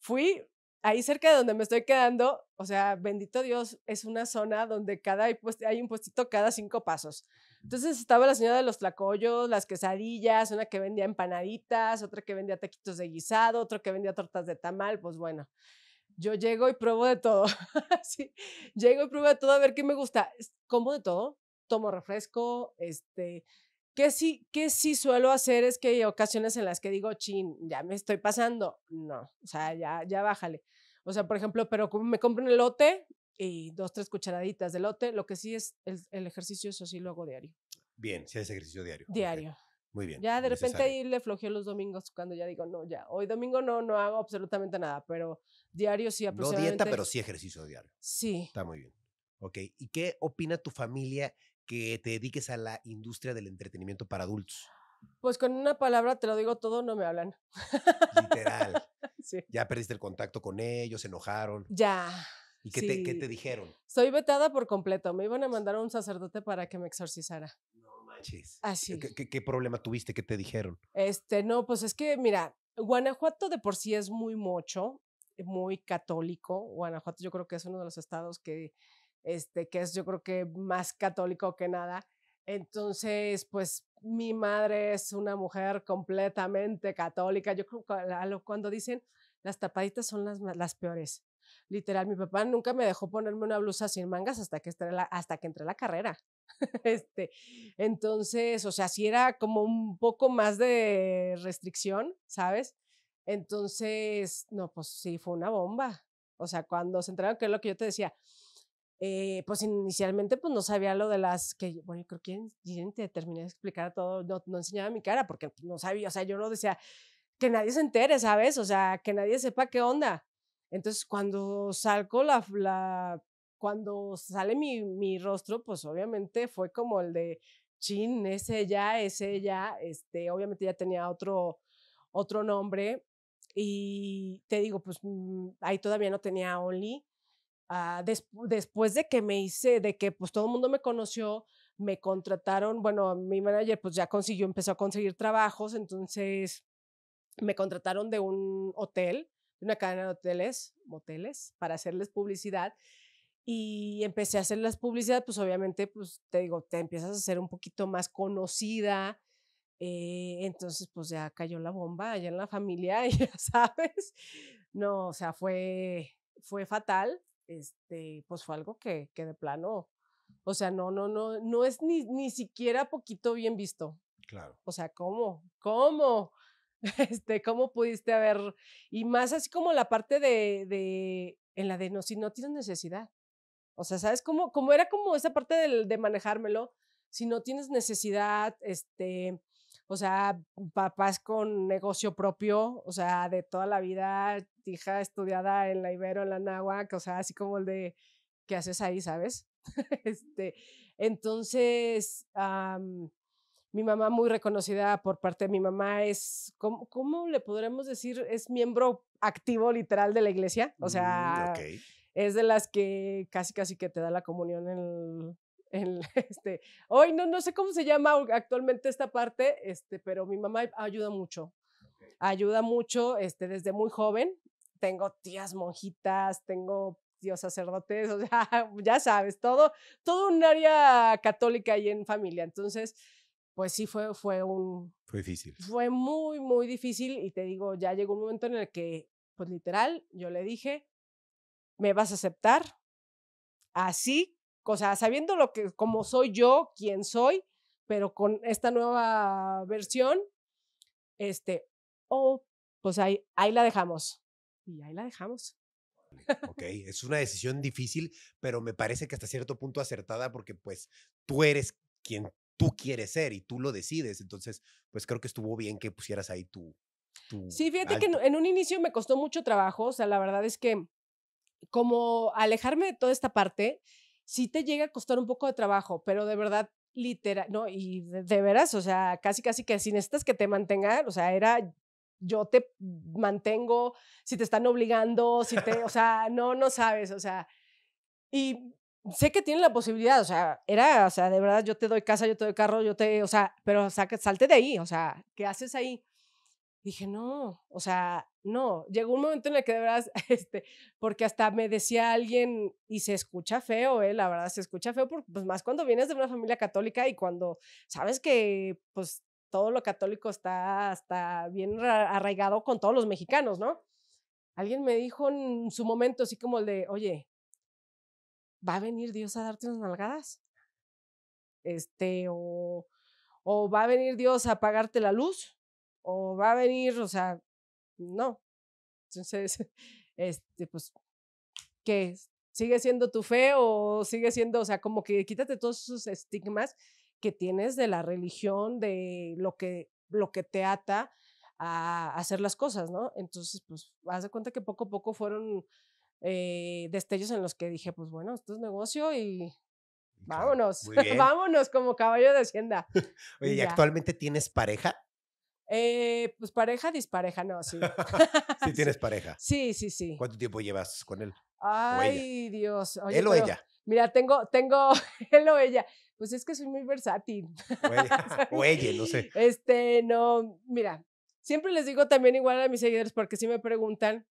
fui ahí cerca de donde me estoy quedando, o sea, bendito Dios, es una zona donde cada hay un puestito cada cinco pasos. Entonces estaba la señora de los tlacoyos, las quesadillas, una que vendía empanaditas, otra que vendía taquitos de guisado, otro que vendía tortas de tamal, pues bueno. Yo llego y pruebo de todo. sí, llego y pruebo de todo a ver qué me gusta. Como de todo, tomo refresco, este, que sí, que sí suelo hacer es que hay ocasiones en las que digo, chin, ya me estoy pasando, no, o sea, ya, ya bájale. O sea, por ejemplo, pero me compro un elote y dos, tres cucharaditas de elote, lo que sí es el, ejercicio, eso sí lo hago diario.
Bien, sí es ejercicio diario. Diario. Muy bien. Ya de repente ahí
le flojeo los domingos cuando ya digo, no, ya, hoy domingo no, no hago absolutamente nada, pero diario sí aproximadamente. No dieta, pero sí
ejercicio diario. Sí. Está muy bien. Ok, ¿y qué opina tu familia que te dediques a la industria del entretenimiento para adultos?
Pues con una palabra te lo digo todo, no me hablan.
Literal. Ya perdiste el contacto con ellos, se enojaron. Ya. ¿Y qué, te, dijeron?
Soy vetada por completo. Me iban a mandar a un sacerdote para que me exorcizara. No
manches. Así. ¿Qué, qué problema tuviste? ¿Qué te dijeron?
Este, no, pues es que, mira, Guanajuato de por sí es muy mocho, muy católico. Guanajuato yo creo que es uno de los estados que este, que es yo creo que más católico que nada. Entonces, pues mi madre es una mujer completamente católica. Yo creo que cuando dicen las tapaditas son las, peores. Literal, mi papá nunca me dejó ponerme una blusa sin mangas hasta que, la, hasta que entré la carrera. este, entonces, o sea, si era como un poco más de restricción, ¿sabes? Entonces, no, pues sí, fue una bomba. O sea, cuando se enteraron, que es lo que yo te decía, eh, pues inicialmente pues no sabía lo de las que, bueno, creo que ya te terminé de explicar todo, no, no enseñaba mi cara porque pues, no sabía, o sea, yo no decía que nadie se entere, ¿sabes? O sea, que nadie sepa qué onda. Entonces, cuando salgo la, la cuando sale mi, mi rostro, pues obviamente fue como el de, chin, ese ya, ese ya este, obviamente ya tenía otro, otro nombre y te digo, pues mm, ahí todavía no tenía Only, Ah, después de que me hice, de que pues todo el mundo me conoció, me contrataron, bueno, mi manager pues ya consiguió, empezó a conseguir trabajos, entonces me contrataron de un hotel, de una cadena de hoteles, moteles, para hacerles publicidad. Y empecé a hacer las pues obviamente, pues te digo, te empiezas a ser un poquito más conocida. Eh, entonces, pues ya cayó la bomba allá en la familia, ya sabes. No, o sea, fue, fue fatal este, pues fue algo que, que de plano, o sea, no, no, no, no es ni, ni siquiera poquito bien visto. Claro. O sea, ¿cómo? ¿Cómo? Este, ¿Cómo pudiste haber? Y más así como la parte de, de en la de no, si no tienes necesidad. O sea, ¿sabes cómo, cómo era como esa parte de manejármelo? Si no tienes necesidad, este, o sea, papás con negocio propio, o sea, de toda la vida, hija estudiada en la Ibero, en la Nahuac, o sea, así como el de, ¿qué haces ahí, sabes? este, entonces, mi mamá muy reconocida por parte de mi mamá es, ¿cómo, ¿cómo, le podremos decir? Es miembro activo literal de la iglesia, o mm, sea, es de las que casi, casi que te da la comunión en, el, este, hoy no, no sé cómo se llama actualmente esta parte, este, pero mi mamá ayuda mucho, ayuda mucho este, desde muy joven, tengo tías monjitas, tengo tíos sacerdotes, o sea, ya sabes, todo, todo un área católica ahí en familia. Entonces, pues sí fue, fue un... Fue difícil. Fue muy, muy difícil y te digo, ya llegó un momento en el que, pues literal, yo le dije, me vas a aceptar así, o sea, sabiendo lo que, como soy yo, quién soy, pero con esta nueva versión, este, o oh, pues ahí, ahí la dejamos y ahí la dejamos.
Ok, es una decisión difícil, pero me parece que hasta cierto punto acertada porque pues tú eres quien tú quieres ser y tú lo decides. Entonces, pues creo que estuvo bien que pusieras ahí tu... sí, fíjate que
en, un inicio me costó mucho trabajo, o sea, la verdad es que como alejarme de toda esta parte, sí te llega a costar un poco de trabajo, pero de verdad, literal, no, y de, veras, o sea, casi, casi que sin estas que te mantengan, o sea, era yo te mantengo, si te están obligando, si te, o sea, no, no sabes, o sea, y sé que tienen la posibilidad, o sea, era, o sea, de verdad, yo te doy casa, yo te doy carro, yo te, o sea, pero salte de ahí, o sea, ¿qué haces ahí? Dije, no, o sea, no. Llegó un momento en el que de verdad, este, porque hasta me decía alguien, y se escucha feo, eh, la verdad, se escucha feo, porque, pues más cuando vienes de una familia católica y cuando sabes que, pues, todo lo católico está hasta bien arraigado con todos los mexicanos, ¿no? Alguien me dijo en su momento, así como el de, oye, ¿va a venir Dios a darte unas nalgadas? Este, o, o va a venir Dios a apagarte la luz, o va a venir, o sea, no. Entonces, este, pues, ¿qué? ¿Sigue siendo tu fe o sigue siendo, o sea, como que quítate todos esos estigmas que tienes de la religión, de lo que, lo que te ata a hacer las cosas, ¿no? Entonces, pues, haz de cuenta que poco a poco fueron eh, destellos en los que dije, pues bueno, esto es negocio y vámonos, vámonos como caballo de hacienda. Oye, ¿y actualmente
tienes pareja?
Eh, pues pareja, dispareja, no, sí.
sí tienes pareja. Sí, sí, sí. ¿Cuánto tiempo llevas con él? Ay, Dios. él o ella.
Mira, tengo, tengo él o ella. Pues es que soy muy versátil.
oye no sé.
Este, no, mira, siempre les digo también igual a mis seguidores, porque si me preguntan,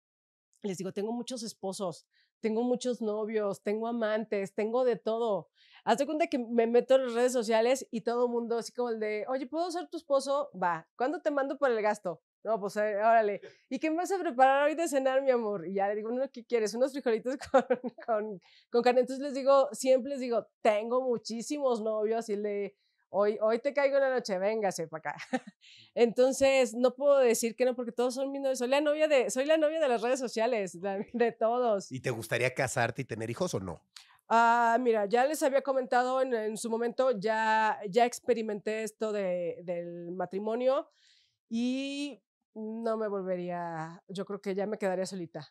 les digo, tengo muchos esposos, tengo muchos novios, tengo amantes, tengo de todo. Hazte cuenta que me meto en las redes sociales y todo el mundo así como el de, oye, ¿puedo ser tu esposo? Va, ¿cuándo te mando por el gasto? No, pues eh, órale. ¿Y qué me vas a preparar hoy de cenar, mi amor? Y ya le digo, no, ¿qué quieres? Unos frijolitos con, con, con carne. Entonces les digo, siempre les digo, tengo muchísimos novios y le, hoy, hoy te caigo en la noche, véngase para acá. Entonces, no puedo decir que no, porque todos son mis Soy la novia de, soy la novia de las redes sociales, de todos.
¿Y te gustaría casarte y tener hijos o no?
Ah, mira, ya les había comentado en, su momento, ya, ya experimenté esto del matrimonio y no me volvería, yo creo que ya me quedaría solita.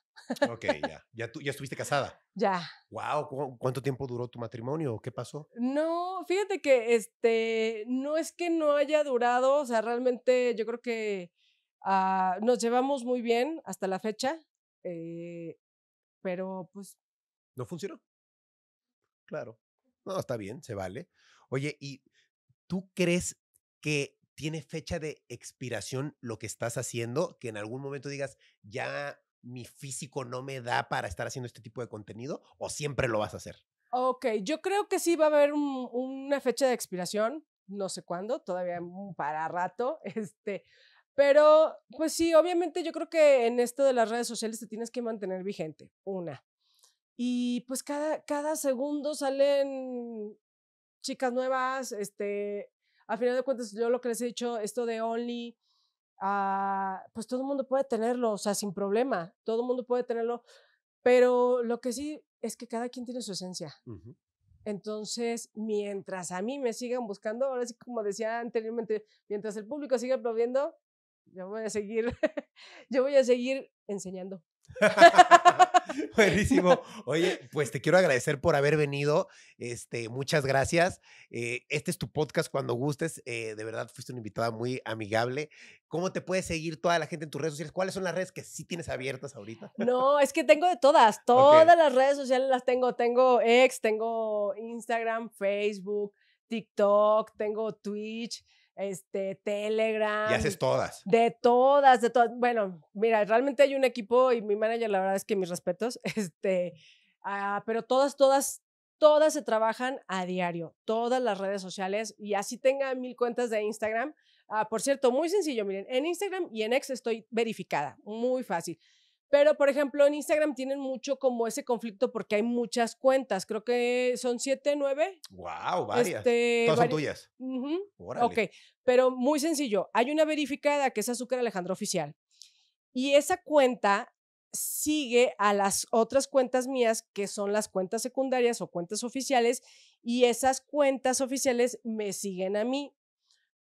Ok, ya. ¿Ya, tú, ya estuviste casada? Ya. Wow, ¿cuánto tiempo duró tu matrimonio? ¿Qué pasó?
No, fíjate que este, no es que no haya durado, o sea, realmente yo creo que ah, nos llevamos muy bien hasta la fecha, eh, pero pues...
¿No funcionó? Claro. No, está bien, se vale. Oye, ¿y tú crees que tiene fecha de expiración lo que estás haciendo, que en algún momento digas, ya mi físico no me da para estar haciendo este tipo de contenido, o siempre lo vas a hacer?
Ok, yo creo que sí va a haber una fecha de expiración, no sé cuándo, todavía para rato, este, pero pues sí, obviamente yo creo que en esto de las redes sociales te tienes que mantener vigente, una. Y pues cada, cada segundo salen chicas nuevas, este, al final de cuentas, yo lo que les he dicho, esto de Only, ah, pues todo el mundo puede tenerlo, o sea, sin problema, todo el mundo puede tenerlo, pero lo que sí es que cada quien tiene su esencia. Entonces, mientras a mí me sigan buscando, ahora sí, como decía anteriormente, mientras el público siga aplaudiendo, yo voy a seguir, yo voy a seguir enseñando.
Buenísimo. Oye, pues te quiero agradecer por haber venido. Este, muchas gracias. Eh, este es tu podcast cuando gustes. Eh, de verdad, fuiste una invitada muy amigable. ¿Cómo te puede seguir toda la gente en tus redes sociales? ¿Cuáles son las redes que sí tienes abiertas ahorita?
No, es que tengo de todas. Todas las redes sociales las tengo. Tengo ex, tengo Instagram, Facebook, TikTok, tengo Twitch este, Telegram. Y haces todas. De todas, de todas. Bueno, mira, realmente hay un equipo y mi manager, la verdad es que mis respetos, este, ah, pero todas, todas, todas se trabajan a diario, todas las redes sociales y así tenga mil cuentas de Instagram. Ah, por cierto, muy sencillo, miren, en Instagram y en X estoy verificada, muy fácil. Pero, por ejemplo, en Instagram tienen mucho como ese conflicto porque hay muchas cuentas. Creo que son siete, nueve.
¡Wow! Varias. Este, Todas son tuyas. Ok,
pero muy sencillo. Hay una verificada que es Azúcar Alejandro Oficial. Y esa cuenta sigue a las otras cuentas mías, que son las cuentas secundarias o cuentas oficiales, y esas cuentas oficiales me siguen a mí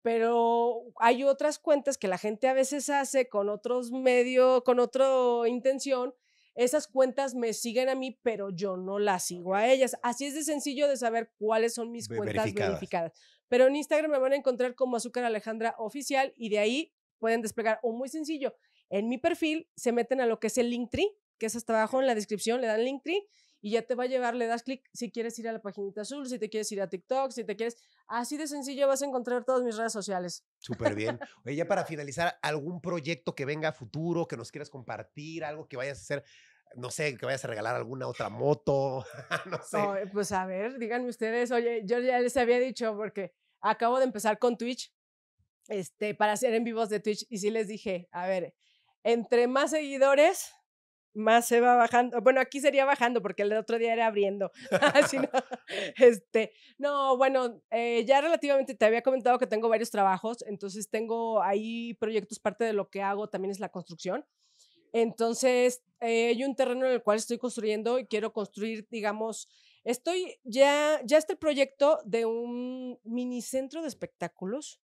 pero hay otras cuentas que la gente a veces hace con otros medios, con otra intención. Esas cuentas me siguen a mí, pero yo no las sigo a ellas. Así es de sencillo de saber cuáles son mis cuentas verificadas. Pero en Instagram me van a encontrar como Azúcar Alejandra Oficial y de ahí pueden desplegar. O muy sencillo, en mi perfil se meten a lo que es el Linktree, que es hasta abajo en la descripción, le dan Linktree y ya te va a llevar, le das clic si quieres ir a la paginita azul, si te quieres ir a TikTok, si te quieres, así de sencillo vas a encontrar todas
mis redes sociales. Súper bien. Oye, ya para finalizar, ¿algún proyecto que venga a futuro, que nos quieras compartir, algo que vayas a hacer? no sé, que vayas a regalar alguna otra moto, no sé.
pues a ver, díganme ustedes, oye, yo ya les había dicho porque acabo de empezar con Twitch, este, para hacer en vivos de Twitch y sí les dije, a ver, entre más seguidores, más se va bajando. Bueno, aquí sería bajando porque el otro día era abriendo. Ah, no, este, no, bueno, eh, ya relativamente te había comentado que tengo varios trabajos, entonces tengo ahí proyectos, parte de lo que hago también es la construcción. Entonces, eh, hay un terreno en el cual estoy construyendo y quiero construir, digamos, estoy ya, ya está el proyecto de un minicentro de espectáculos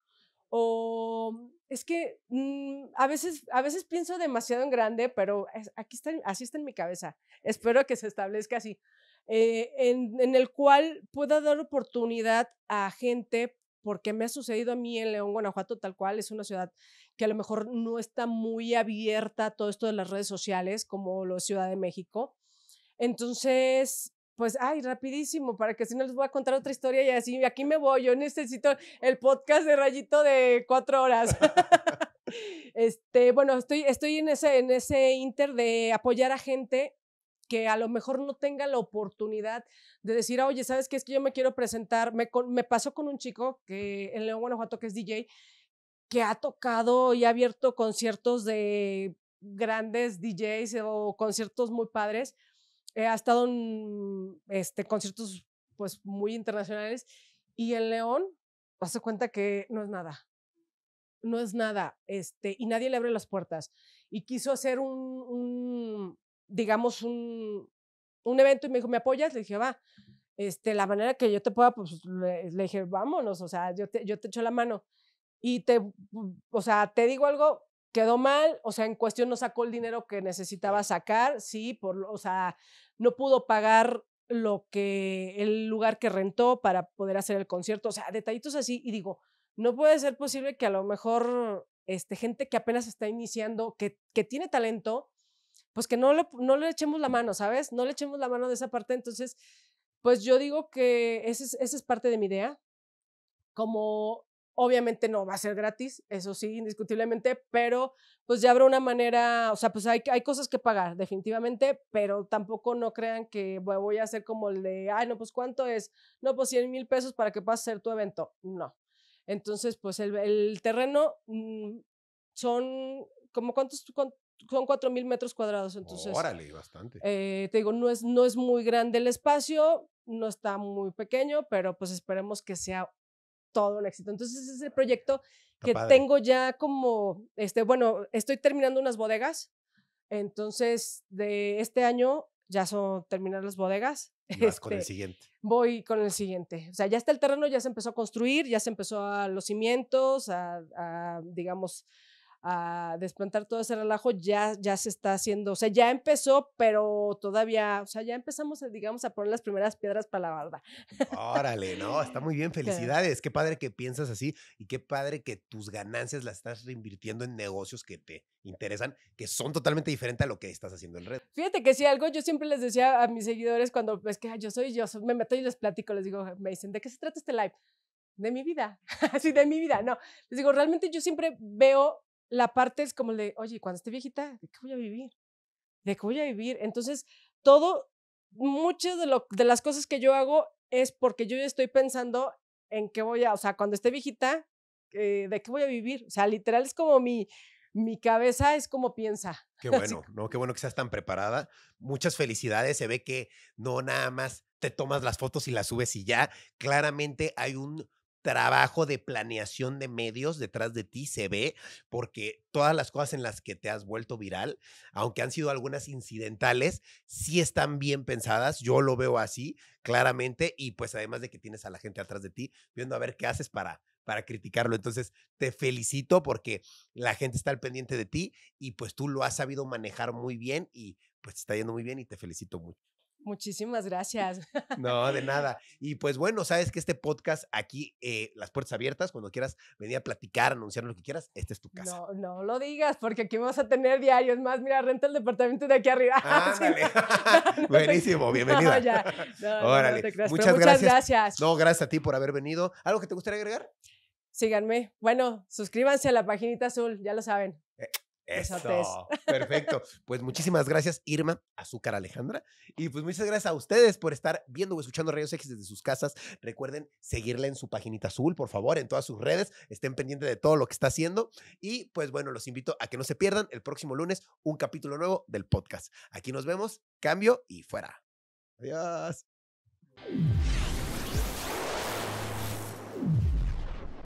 o mm, es que mm, a, veces, a veces pienso demasiado en grande, pero aquí está, así está en mi cabeza. Espero que se establezca así. Eh, en, en, el cual pueda dar oportunidad a gente, porque me ha sucedido a mí en León, Guanajuato, tal cual, es una ciudad que a lo mejor no está muy abierta a todo esto de las redes sociales, como lo es Ciudad de México. Entonces, pues, ay, rapidísimo, para que si no les voy a contar otra historia y así, aquí me voy, yo necesito el podcast de rayito de cuatro horas. este, bueno, estoy, estoy en, ese, en ese inter de apoyar a gente que a lo mejor no tenga la oportunidad de decir, oye, ¿sabes qué? Es que yo me quiero presentar. Me, me pasó con un chico que en León, Guanajuato, que es DJ, que ha tocado y ha abierto conciertos de grandes DJs o conciertos muy padres eh, ha estado en este, conciertos pues muy internacionales y el León hace cuenta que no es nada. No es nada, este, y nadie le abre las puertas. Y quiso hacer un, digamos, un, un evento y me dijo, ¿me apoyas? Le dije, va, este, la manera que yo te pueda, pues le, dije, vámonos, o sea, yo te, yo te echo la mano. Y te, o sea, te digo algo, quedó mal, o sea, en cuestión no sacó el dinero que necesitaba sacar, sí, por, o sea, no pudo pagar lo que el lugar que rentó para poder hacer el concierto, o sea, detallitos así y digo, no puede ser posible que a lo mejor este gente que apenas está iniciando, que, tiene talento, pues que no le, no le echemos la mano, ¿sabes? No le echemos la mano de esa parte, entonces pues yo digo que esa es, esa es parte de mi idea, como Obviamente no va a ser gratis, eso sí, indiscutiblemente, pero pues ya habrá una manera, o sea, pues hay, hay cosas que pagar definitivamente, pero tampoco no crean que voy a hacer como el de, ay, no, pues cuánto es, no, pues 100 mil pesos para que puedas ser tu evento. No. Entonces, pues el, terreno mm, son como cuántos, son 4 mil metros cuadrados, entonces. Órale, bastante. Eh, te digo, no es, no es muy grande el espacio, no está muy pequeño, pero pues esperemos que sea todo un éxito. Entonces es el proyecto que tengo ya como, este, bueno, estoy terminando unas bodegas, entonces de este año ya son terminar las bodegas. Este, con el este, siguiente. Voy con el siguiente. O sea, ya está el terreno, ya se empezó a construir, ya se empezó a los cimientos, a, a digamos, a desplantar todo ese relajo, ya, ya se está haciendo, o sea, ya empezó, pero todavía, o sea, ya empezamos, a, digamos, a poner las primeras piedras para la barda.
Órale, no, está muy bien, felicidades, qué padre que piensas así y qué padre que tus ganancias las estás reinvirtiendo en negocios que te interesan, que son totalmente diferentes a lo que estás haciendo en red.
Fíjate que si algo yo siempre les decía a mis seguidores cuando, es que yo soy yo, me meto y les platico, les digo, me dicen, ¿de qué se trata este live? de mi vida, así de mi vida, no. Les digo, realmente yo siempre veo la parte es como el de, oye, cuando esté viejita, ¿de qué voy a vivir? ¿De qué voy a vivir? Entonces, todo, muchas de, de las cosas que yo hago es porque yo ya estoy pensando en qué voy a, o sea, cuando esté viejita, eh, ¿de qué voy a vivir? O sea, literal es como mi, mi cabeza es como piensa. Qué bueno,
¿no? Qué bueno que seas tan preparada. Muchas felicidades. Se ve que no nada más te tomas las fotos y las subes y ya. Claramente hay un trabajo de planeación de medios detrás de ti se ve, porque todas las cosas en las que te has vuelto viral, aunque han sido algunas incidentales, sí están bien pensadas, yo lo veo así claramente, y pues además de que tienes a la gente atrás de ti viendo a ver qué haces para para criticarlo. Entonces, te felicito porque la gente está al pendiente de ti y pues tú lo has sabido manejar muy bien y pues está yendo muy bien y te felicito mucho.
Muchísimas gracias.
No, de nada. Y pues bueno, sabes que este podcast aquí, eh, las puertas abiertas, cuando quieras venir a platicar, anunciar lo que quieras, este es tu casa.
No, no lo digas, porque aquí vamos a tener diarios más. Mira, renta el departamento de aquí arriba. Ah,
Buenísimo,
Órale. muchas, gracias.
No, gracias a ti por haber venido. ¿Algo que te gustaría agregar?
Síganme. Bueno, suscríbanse a la paginita azul, ya lo saben. Eso, perfecto.
Pues muchísimas gracias, Irma, Azúcar Alejandra. Y pues muchas gracias a ustedes por estar viendo o escuchando Rayos X desde sus casas. Recuerden seguirla en su paginita azul, por favor, en todas sus redes. Estén pendientes de todo lo que está haciendo. Y pues bueno, los invito a que no se pierdan el próximo lunes un capítulo nuevo del podcast. Aquí nos vemos. Cambio y fuera. Adiós.